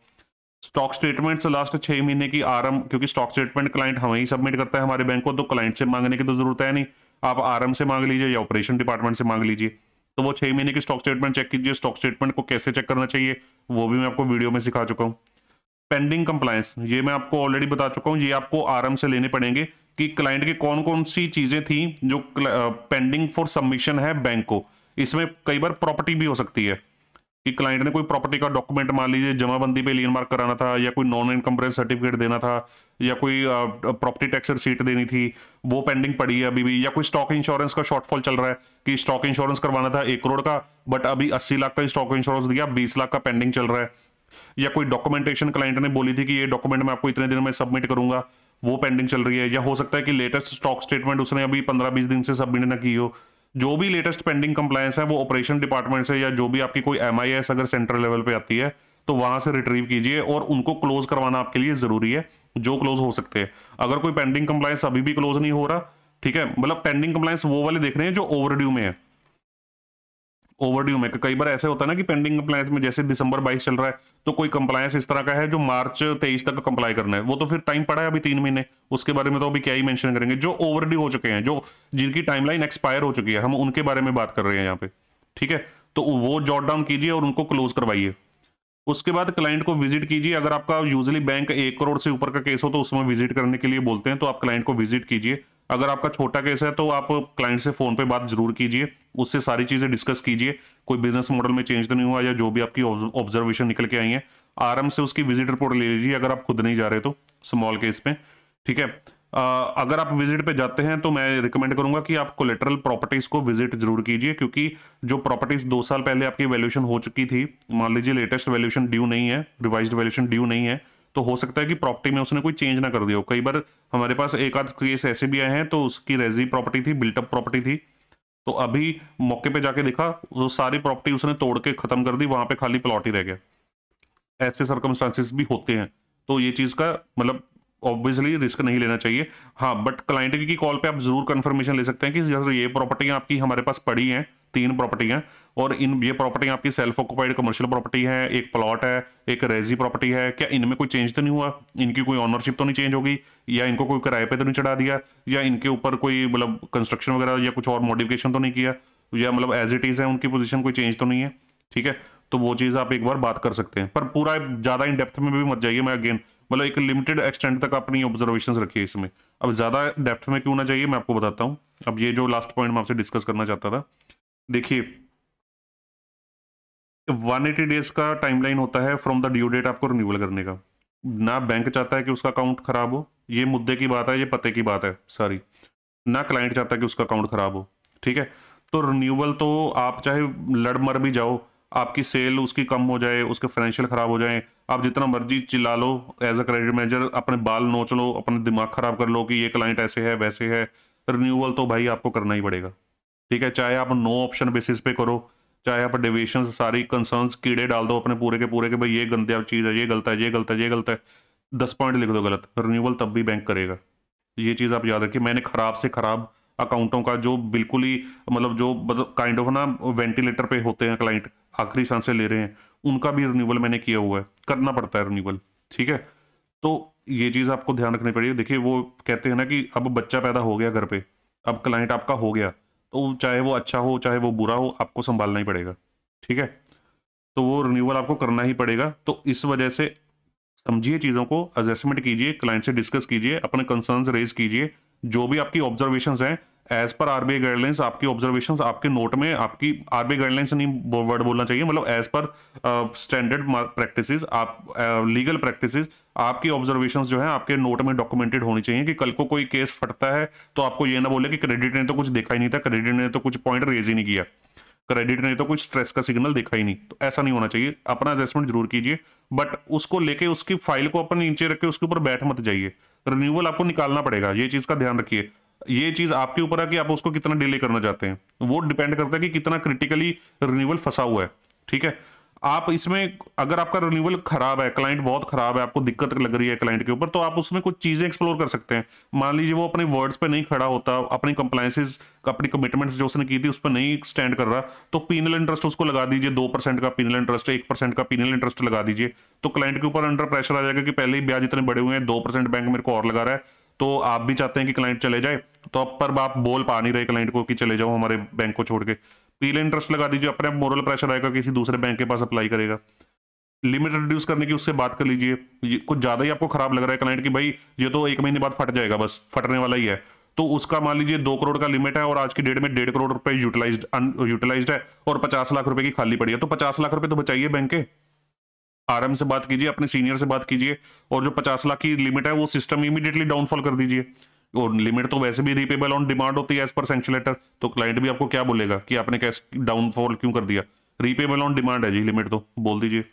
S1: स्टॉक स्टेटमेंट लास्ट छह महीने की आरम क्योंकि स्टॉक स्टेटमेंट क्लाइंट हमें ही सबमिट करता है हमारे बैंक को तो क्लाइंट से मांगने की तो जरूरत है नहीं आप आरम से मांग लीजिए या ऑपरेशन डिपार्टमेंट से मांग लीजिए तो वो छह महीने की स्टॉक स्टेटमेंट चेक कीजिए स्टॉक स्टेटमेंट को कैसे चेक करना चाहिए वो भी मैं आपको वीडियो में सिखा चुका हूँ पेंडिंग कंप्लायंस ये मैं आपको ऑलरेडी बता चुका हूँ ये आपको आराम से लेने पड़ेंगे कि क्लाइंट की कौन कौन सी चीज़ें थी जो पेंडिंग फॉर सबमिशन है बैंक को इसमें कई बार प्रॉपर्टी भी हो सकती है कि क्लाइंट ने कोई प्रॉपर्टी का डॉक्यूमेंट मान लीजिए जमाबंदी पे लीन मार्क कराना था या कोई नॉन इनकम्प्रेस सर्टिफिकेट देना था या कोई प्रॉपर्टी टैक्स रिसीट देनी थी वो पेंडिंग पड़ी है अभी भी या कोई स्टॉक इंश्योरेंस का शॉर्टफॉल चल रहा है कि स्टॉक इंश्योरेंस करवाना था एक करोड़ का बट अभी अस्सी लाख का स्टॉक इंश्योरेंस दिया बीस लाख का पेंडिंग चल रहा है या कोई डॉक्यूमेंटेशन क्लाइंट ने बोली थी कि ये डॉक्यूमेंट मैं आपको इतने दिन में सबमिट करूंगा वो पेंडिंग चल रही है या हो सकता है कि लेटेस्ट स्टॉक स्टेटमेंट उसने अभी पंद्रह बीस दिन से सबमिट ना की हो जो भी लेटेस्ट पेंडिंग कंप्लायंस है वो ऑपरेशन डिपार्टमेंट से या जो भी आपकी कोई एम अगर सेंट्रल लेवल पे आती है तो वहां से रिट्रीव कीजिए और उनको क्लोज करवाना आपके लिए जरूरी है जो क्लोज हो सकते हैं अगर कोई पेंडिंग कंप्लायंस अभी भी क्लोज नहीं हो रहा ठीक है मतलब पेंडिंग कंप्लायंस वो वाले देख रहे हैं जो ओवरड्यू में है ओवरड्यू में कई बार ऐसे होता है ना कि पेंडिंग कंप्लायंस में जैसे दिसंबर 22 चल रहा है तो कोई कंप्लायंस इस तरह का है जो मार्च 23 तक कंप्लाई करना है वो तो फिर टाइम पड़ा है अभी तीन महीने उसके बारे में तो अभी क्या ही मेंशन करेंगे जो ओवरड्यू हो चुके हैं जो जिनकी टाइमलाइन एक्सपायर हो चुकी है हम उनके बारे में बात कर रहे हैं यहाँ पे ठीक है तो वो जॉट डाउन कीजिए और उनको क्लोज करवाइए उसके बाद क्लाइंट को विजिट कीजिए अगर आपका यूजली बैंक एक करोड़ से ऊपर का केस हो तो उसमें विजिट करने के लिए बोलते हैं तो आप क्लाइंट को विजिट कीजिए अगर आपका छोटा केस है तो आप क्लाइंट से फोन पे बात जरूर कीजिए उससे सारी चीज़ें डिस्कस कीजिए कोई बिजनेस मॉडल में चेंज तो नहीं हुआ या जो भी आपकी ऑब्जर्वेशन निकल के आई है आराम से उसकी विजिट रिपोर्ट ले लीजिए अगर आप खुद नहीं जा रहे तो स्मॉल केस में ठीक है अगर आप विजिट पे जाते हैं तो मैं रिकमेंड करूंगा कि आप कोलेटरल प्रॉपर्टीज़ को विजिट जरूर कीजिए क्योंकि जो प्रॉपर्टीज़ दो साल पहले आपकी वैल्यूशन हो चुकी थी मान लीजिए लेटेस्ट वैल्यूशन ड्यू नहीं है रिवाइज वैल्यूशन ड्यू नहीं है तो हो सकता है कि प्रॉपर्टी में उसने कोई चेंज ना कर दिया हो कई बार हमारे पास एक आध केस ऐसे भी आए हैं तो उसकी रेजी प्रॉपर्टी थी बिल्टअप प्रॉपर्टी थी तो अभी मौके पे जाके देखा वो सारी प्रॉपर्टी उसने तोड़ के ख़त्म कर दी वहाँ पे खाली प्लॉट ही रह गया ऐसे सरकमस्टांसिस भी होते हैं तो ये चीज़ का मतलब ऑब्वियसली रिस्क नहीं लेना चाहिए हाँ बट क्लाइंट की कॉल पे आप जरूर कंफर्मेशन ले सकते हैं कि जैसे ये प्रॉपर्टियाँ आपकी हमारे पास पड़ी हैं तीन प्रॉपर्टी हैं और इन ये प्रॉपर्टी आपकी सेल्फ ऑक्युपाइड कमर्शियल प्रॉपर्टी है एक प्लॉट है एक रेजी प्रॉपर्टी है क्या इनमें कोई चेंज तो नहीं हुआ इनकी कोई ऑनरशिप तो नहीं चेंज होगी या इनको कोई किराए पे तो नहीं चढ़ा दिया या इनके ऊपर कोई मतलब कंस्ट्रक्शन वगैरह या कुछ और मॉडिफिकेशन तो नहीं किया या मतलब एज इट इज़ है उनकी पोजिशन कोई चेंज तो नहीं है ठीक है तो वो चीज़ आप एक बार बात कर सकते हैं पर पूरा ज़्यादा इन डेप्थ में भी मत जाइए मैं अगेन मतलब एक लिमिटेड एक्सटेंड तक अपनी ऑब्जर्वेशन रखिए इसमें अब ज़्यादा डेप्थ में क्यों ना चाहिए मैं आपको बताता हूँ अब ये जो लास्ट पॉइंट मैं आपसे डिस्कस करना चाहता था देखिए 180 डेज का टाइमलाइन होता है फ्रॉम द ड्यू डेट आपको रिन्यूअल करने का ना बैंक चाहता है कि उसका अकाउंट खराब हो ये मुद्दे की बात है ये पते की बात है सॉरी ना क्लाइंट चाहता है कि उसका अकाउंट खराब हो ठीक है तो रिन्यूअल तो आप चाहे लड़ मर भी जाओ आपकी सेल उसकी कम हो जाए उसके फाइनेंशियल खराब हो जाए आप जितना मर्जी चिल्ला लो एज अ क्रेडिट मैनेजर अपने बाल नोच लो अपने दिमाग खराब कर लो कि ये क्लाइंट ऐसे है वैसे है रिन्यूअल तो भाई आपको करना ही पड़ेगा ठीक है चाहे आप नो ऑप्शन बेसिस पे करो चाहे आप डिवेशन सारी कंसर्न कीड़े डाल दो अपने पूरे के पूरे के भाई ये गंदे आप चीज़ है ये गलत है ये गलत है ये गलत है दस पॉइंट लिख दो गलत रिन्यूअल तब भी बैंक करेगा ये चीज़ आप याद रखिए मैंने ख़राब से ख़राब अकाउंटों का जो बिल्कुल ही मतलब जो मतलब काइंड ऑफ ना वेंटिलेटर पे होते हैं क्लाइंट आखिरी सांसें ले रहे हैं उनका भी रिन्यूअल मैंने किया हुआ है करना पड़ता है रिन्यूअल ठीक है तो ये चीज़ आपको ध्यान रखनी पड़ेगी देखिए वो कहते हैं ना कि अब बच्चा पैदा हो गया घर पे अब क्लाइंट आपका हो गया तो चाहे वो अच्छा हो चाहे वो बुरा हो आपको संभालना ही पड़ेगा ठीक है तो वो रिन्यूअल आपको करना ही पड़ेगा तो इस वजह से समझिए चीज़ों को एडजस्टमेंट कीजिए क्लाइंट से डिस्कस कीजिए अपने कंसर्न्स रेज कीजिए जो भी आपकी ऑब्जर्वेशंस हैं एज पर आरबीआई गाइडलाइंस आपकी ऑब्जर्वेशन आपके नोट में आपकी आरबीआई गाइडलाइंस नहीं वर्ड बोलना चाहिए मतलब एज पर स्टैंडर्ड प्रैक्टिस आप लीगल uh, प्रैक्टिस आपकी ऑब्जर्वेशन जो है आपके नोट में डॉक्यूमेंटेड होनी चाहिए कि कल को कोई केस फटता है तो आपको ये ना बोले कि क्रेडिट ने तो कुछ देखा ही नहीं था क्रेडिट ने तो कुछ पॉइंट रेज ही नहीं किया क्रेडिट ने तो कुछ स्ट्रेस का सिग्नल देखा ही नहीं तो ऐसा नहीं होना चाहिए अपना एडजस्टमेंट जरूर कीजिए बट उसको लेके उसकी फाइल को अपन नीचे रख के उसके ऊपर बैठ मत जाइए रिन्यूअल आपको निकालना पड़ेगा ये चीज का ध्यान रखिए ये चीज आपके ऊपर है कि आप उसको कितना डिले करना चाहते हैं वो डिपेंड करता है कि कितना क्रिटिकली रिन्यूअल फंसा हुआ है ठीक है आप इसमें अगर आपका रिन्यूअल खराब है क्लाइंट बहुत खराब है आपको दिक्कत लग रही है क्लाइंट के ऊपर तो आप उसमें कुछ चीजें एक्सप्लोर कर सकते हैं मान लीजिए वो अपने वर्ड्स पे नहीं खड़ा होता अपनी कंप्लाइंसेज अपनी कमिटमेंट्स जो उसने की थी उस पर नहीं स्टैंड कर रहा तो पीनल इंटरेस्ट उसको लगा दीजिए दो परसेंट का पीनल इंटरेस्ट एक परसेंट का पीनल इंटरेस्ट लगा दीजिए तो क्लाइंट के ऊपर अंडर प्रेशर आ जाएगा कि पहले ही ब्याज इतने बड़े हुए हैं दो परसेंट बैंक मेरे को और लगा रहा है तो आप भी चाहते हैं कि क्लाइंट चले जाए तो अब पर आप बोल पा नहीं रहे क्लाइंट को कि चले जाओ हमारे बैंक को छोड़ के पीले इंटरेस्ट लगा दीजिए अपने आप मोरल प्रेशर आएगा किसी दूसरे बैंक के पास अप्लाई करेगा लिमिट रिड्यूस करने की उससे बात कर लीजिए कुछ ज़्यादा ही आपको खराब लग रहा है क्लाइंट की भाई ये तो एक महीने बाद फट जाएगा बस फटने वाला ही है तो उसका मान लीजिए दो करोड़ का लिमिट है और आज की डेट में डेढ़ करोड़ रुपए यूटिलाइज यूटिलाइज है और पचास लाख रुपए की खाली पड़ी है तो पचास लाख रुपए तो बचाइए बैंक के आराम से बात कीजिए अपने सीनियर से बात कीजिए और जो पचास लाख की लिमिट है वो सिस्टम इमीडिएटली डाउनफॉल कर दीजिए और लिमिट तो वैसे भी रिपेबल ऑन डिमांड होती है एज पर सेंक्शन लेटर तो क्लाइंट भी आपको क्या बोलेगा कि आपने कैसे डाउनफॉल क्यों कर दिया रिपेबल ऑन डिमांड है जी लिमिट तो बोल दीजिए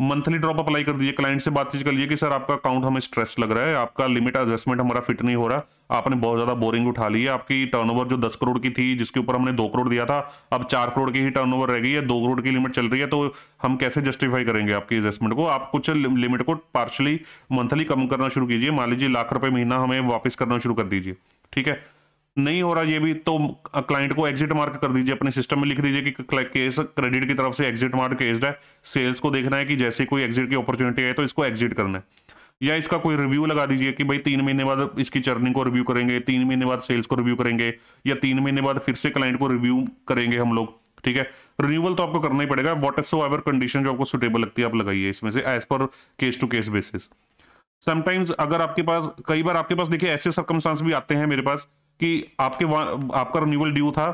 S1: मंथली ड्रॉप अप्लाई कर दीजिए क्लाइंट से बातचीत कर लीजिए कि सर आपका अकाउंट हमें स्ट्रेस लग रहा है आपका लिमिट एडजस्टमेंट हमारा फिट नहीं हो रहा आपने बहुत ज्यादा बोरिंग उठा ली है आपकी टर्नओवर जो दस करोड़ की थी जिसके ऊपर हमने दो करोड़ दिया था अब चार करोड़ की ही टर्नओवर रह गई है दो करोड़ की लिमिट चल रही है तो हम कैसे जस्टिफाई करेंगे आपकी एडजस्टमेंट को आप कुछ लिमिट को पार्शली मंथली कम करना शुरू कीजिए मान लीजिए लाख रुपये महीना हमें वापस करना शुरू कर दीजिए ठीक है नहीं हो रहा ये भी तो क्लाइंट को एग्जिट मार्क कर दीजिए अपने सिस्टम में लिख दीजिए कि केस क्रेडिट की तरफ से एग्जिट मार्क केस्ड है सेल्स को देखना है कि जैसे कोई एग्जिट की अपॉर्चुनिटी है तो इसको एग्जिट करना है या इसका कोई रिव्यू लगा दीजिए कि भाई तीन महीने बाद इसकी चर्निंग को रिव्यू करेंगे तीन महीने बाद सेल्स को रिव्यू करेंगे या तीन महीने बाद फिर से क्लाइंट को रिव्यू करेंगे हम लोग ठीक है रिन्यूअल तो आपको करना ही पड़ेगा वॉट एस एवर कंडीशन जो आपको सुटेबल लगती है आप लगाइए इसमें से as per case to case basis sometimes अगर आपके पास कई बार आपके पास देखिए ऐसे सरकमस्टांस भी आते हैं मेरे पास कि आपके आपका रिन्यूअल ड्यू था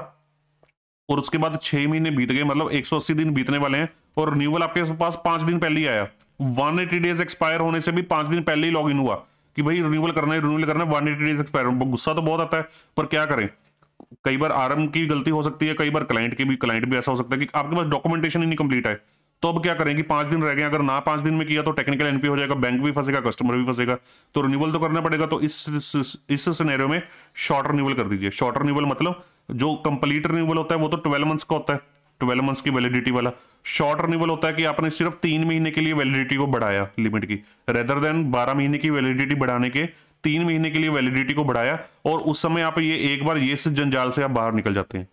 S1: और उसके बाद छह महीने बीत गए मतलब 180 दिन बीतने वाले हैं और रिन्यूअल आपके पास पांच दिन पहले ही आया 180 डेज एक्सपायर होने से भी पांच दिन पहले ही लॉग इन हुआ कि भाई रिन्यूअल करना है रिन्यूअल करना है वन एटी डेज एक्सपायर गुस्सा तो बहुत आता है पर क्या करें कई बार आरम की गलती हो सकती है कई बार क्लाइंट की भी क्लाइंट भी ऐसा हो सकता है कि आपके पास डॉक्यूमेंटेशन ही नहीं कंप्लीट है तो अब क्या करेंगे पांच दिन रह गए अगर ना पांच दिन में किया तो टेक्निकल एनपी हो जाएगा बैंक भी फंसेगा कस्टमर भी फंसेगा तो रिन्यूअल तो करना पड़ेगा तो इस इस, सिनेरियो में शॉर्ट रिन्यूअल कर दीजिए शॉर्ट रिन्यूअल मतलब जो कंप्लीट रिन्यूअल होता है वो तो ट्वेल्व मंथ्स का होता है ट्वेल्व मंथ्स की वैलिडिटी वाला शॉर्ट रिन्यूअल होता है कि आपने सिर्फ तीन महीने के लिए वैलिडिटी को बढ़ाया लिमिट की रेदर देन बारह महीने की वैलिडिटी बढ़ाने के तीन महीने के लिए वैलिडिटी को बढ़ाया और उस समय आप ये एक बार ये इस जंजाल से आप बाहर निकल जाते हैं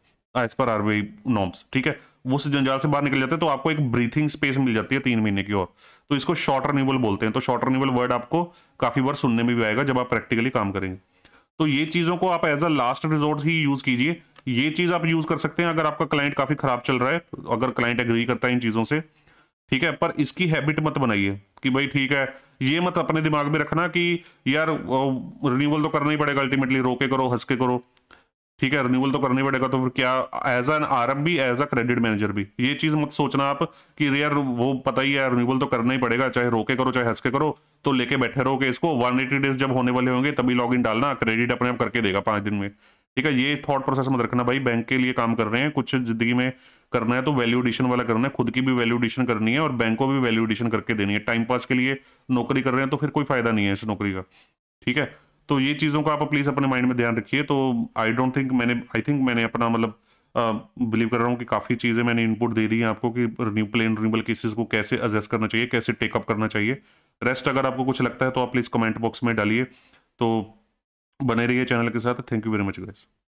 S1: एज पर आरबीआई नॉर्म्स ठीक है उस जंजाल से बाहर निकल जाते हैं तो आपको एक ब्रीथिंग स्पेस मिल जाती है तीन महीने की और तो इसको शॉर्ट रिन्यूअल बोलते हैं तो शॉर्ट रिन्यूअल वर्ड आपको काफी बार सुनने में भी आएगा जब आप प्रैक्टिकली काम करेंगे तो ये चीजों को आप एज अ लास्ट रिजोर्ट ही यूज कीजिए ये चीज आप यूज कर सकते हैं अगर आपका क्लाइंट काफी खराब चल रहा है अगर क्लाइंट एग्री करता है इन चीजों से ठीक है पर इसकी हैबिट मत बनाइए कि भाई ठीक है ये मत अपने दिमाग में रखना कि यार रिन्यूवल तो करना ही पड़ेगा अल्टीमेटली रोके करो हंस के करो ठीक है रिन्यूअल तो करना ही पड़ेगा तो फिर क्या एज एन आर भी एज अ क्रेडिट मैनेजर भी ये चीज मत सोचना आप कि यार वो पता ही है रिन्यूअल तो करना ही पड़ेगा चाहे रोके करो चाहे हंस के करो तो लेके बैठे रहो के इसको वन एटी डेज जब होने वाले होंगे तभी लॉग इन डालना क्रेडिट अपने आप करके देगा पांच दिन में ठीक है ये थॉट प्रोसेस मत रखना भाई बैंक के लिए काम कर रहे हैं कुछ जिंदगी में करना है तो वैल्यू एडिशन वाला करना है खुद की भी वैल्यू एडिशन करनी है और बैंक को भी वैल्यू एडिशन करके देनी है टाइम पास के लिए नौकरी कर रहे हैं तो फिर कोई फायदा नहीं है इस नौकरी का ठीक है तो ये चीज़ों का आप प्लीज़ अपने माइंड में ध्यान रखिए तो आई डोंट थिंक मैंने आई थिंक मैंने अपना मतलब बिलीव कर रहा हूँ कि काफ़ी चीज़ें मैंने इनपुट दे दी हैं आपको कि रिन्यू प्लेन रिन्यूबल केसेस को कैसे एडजस्ट करना चाहिए कैसे टेकअप करना चाहिए रेस्ट अगर आपको कुछ लगता है तो आप प्लीज़ कमेंट बॉक्स में डालिए तो बने रहिए चैनल के साथ thank you very much guys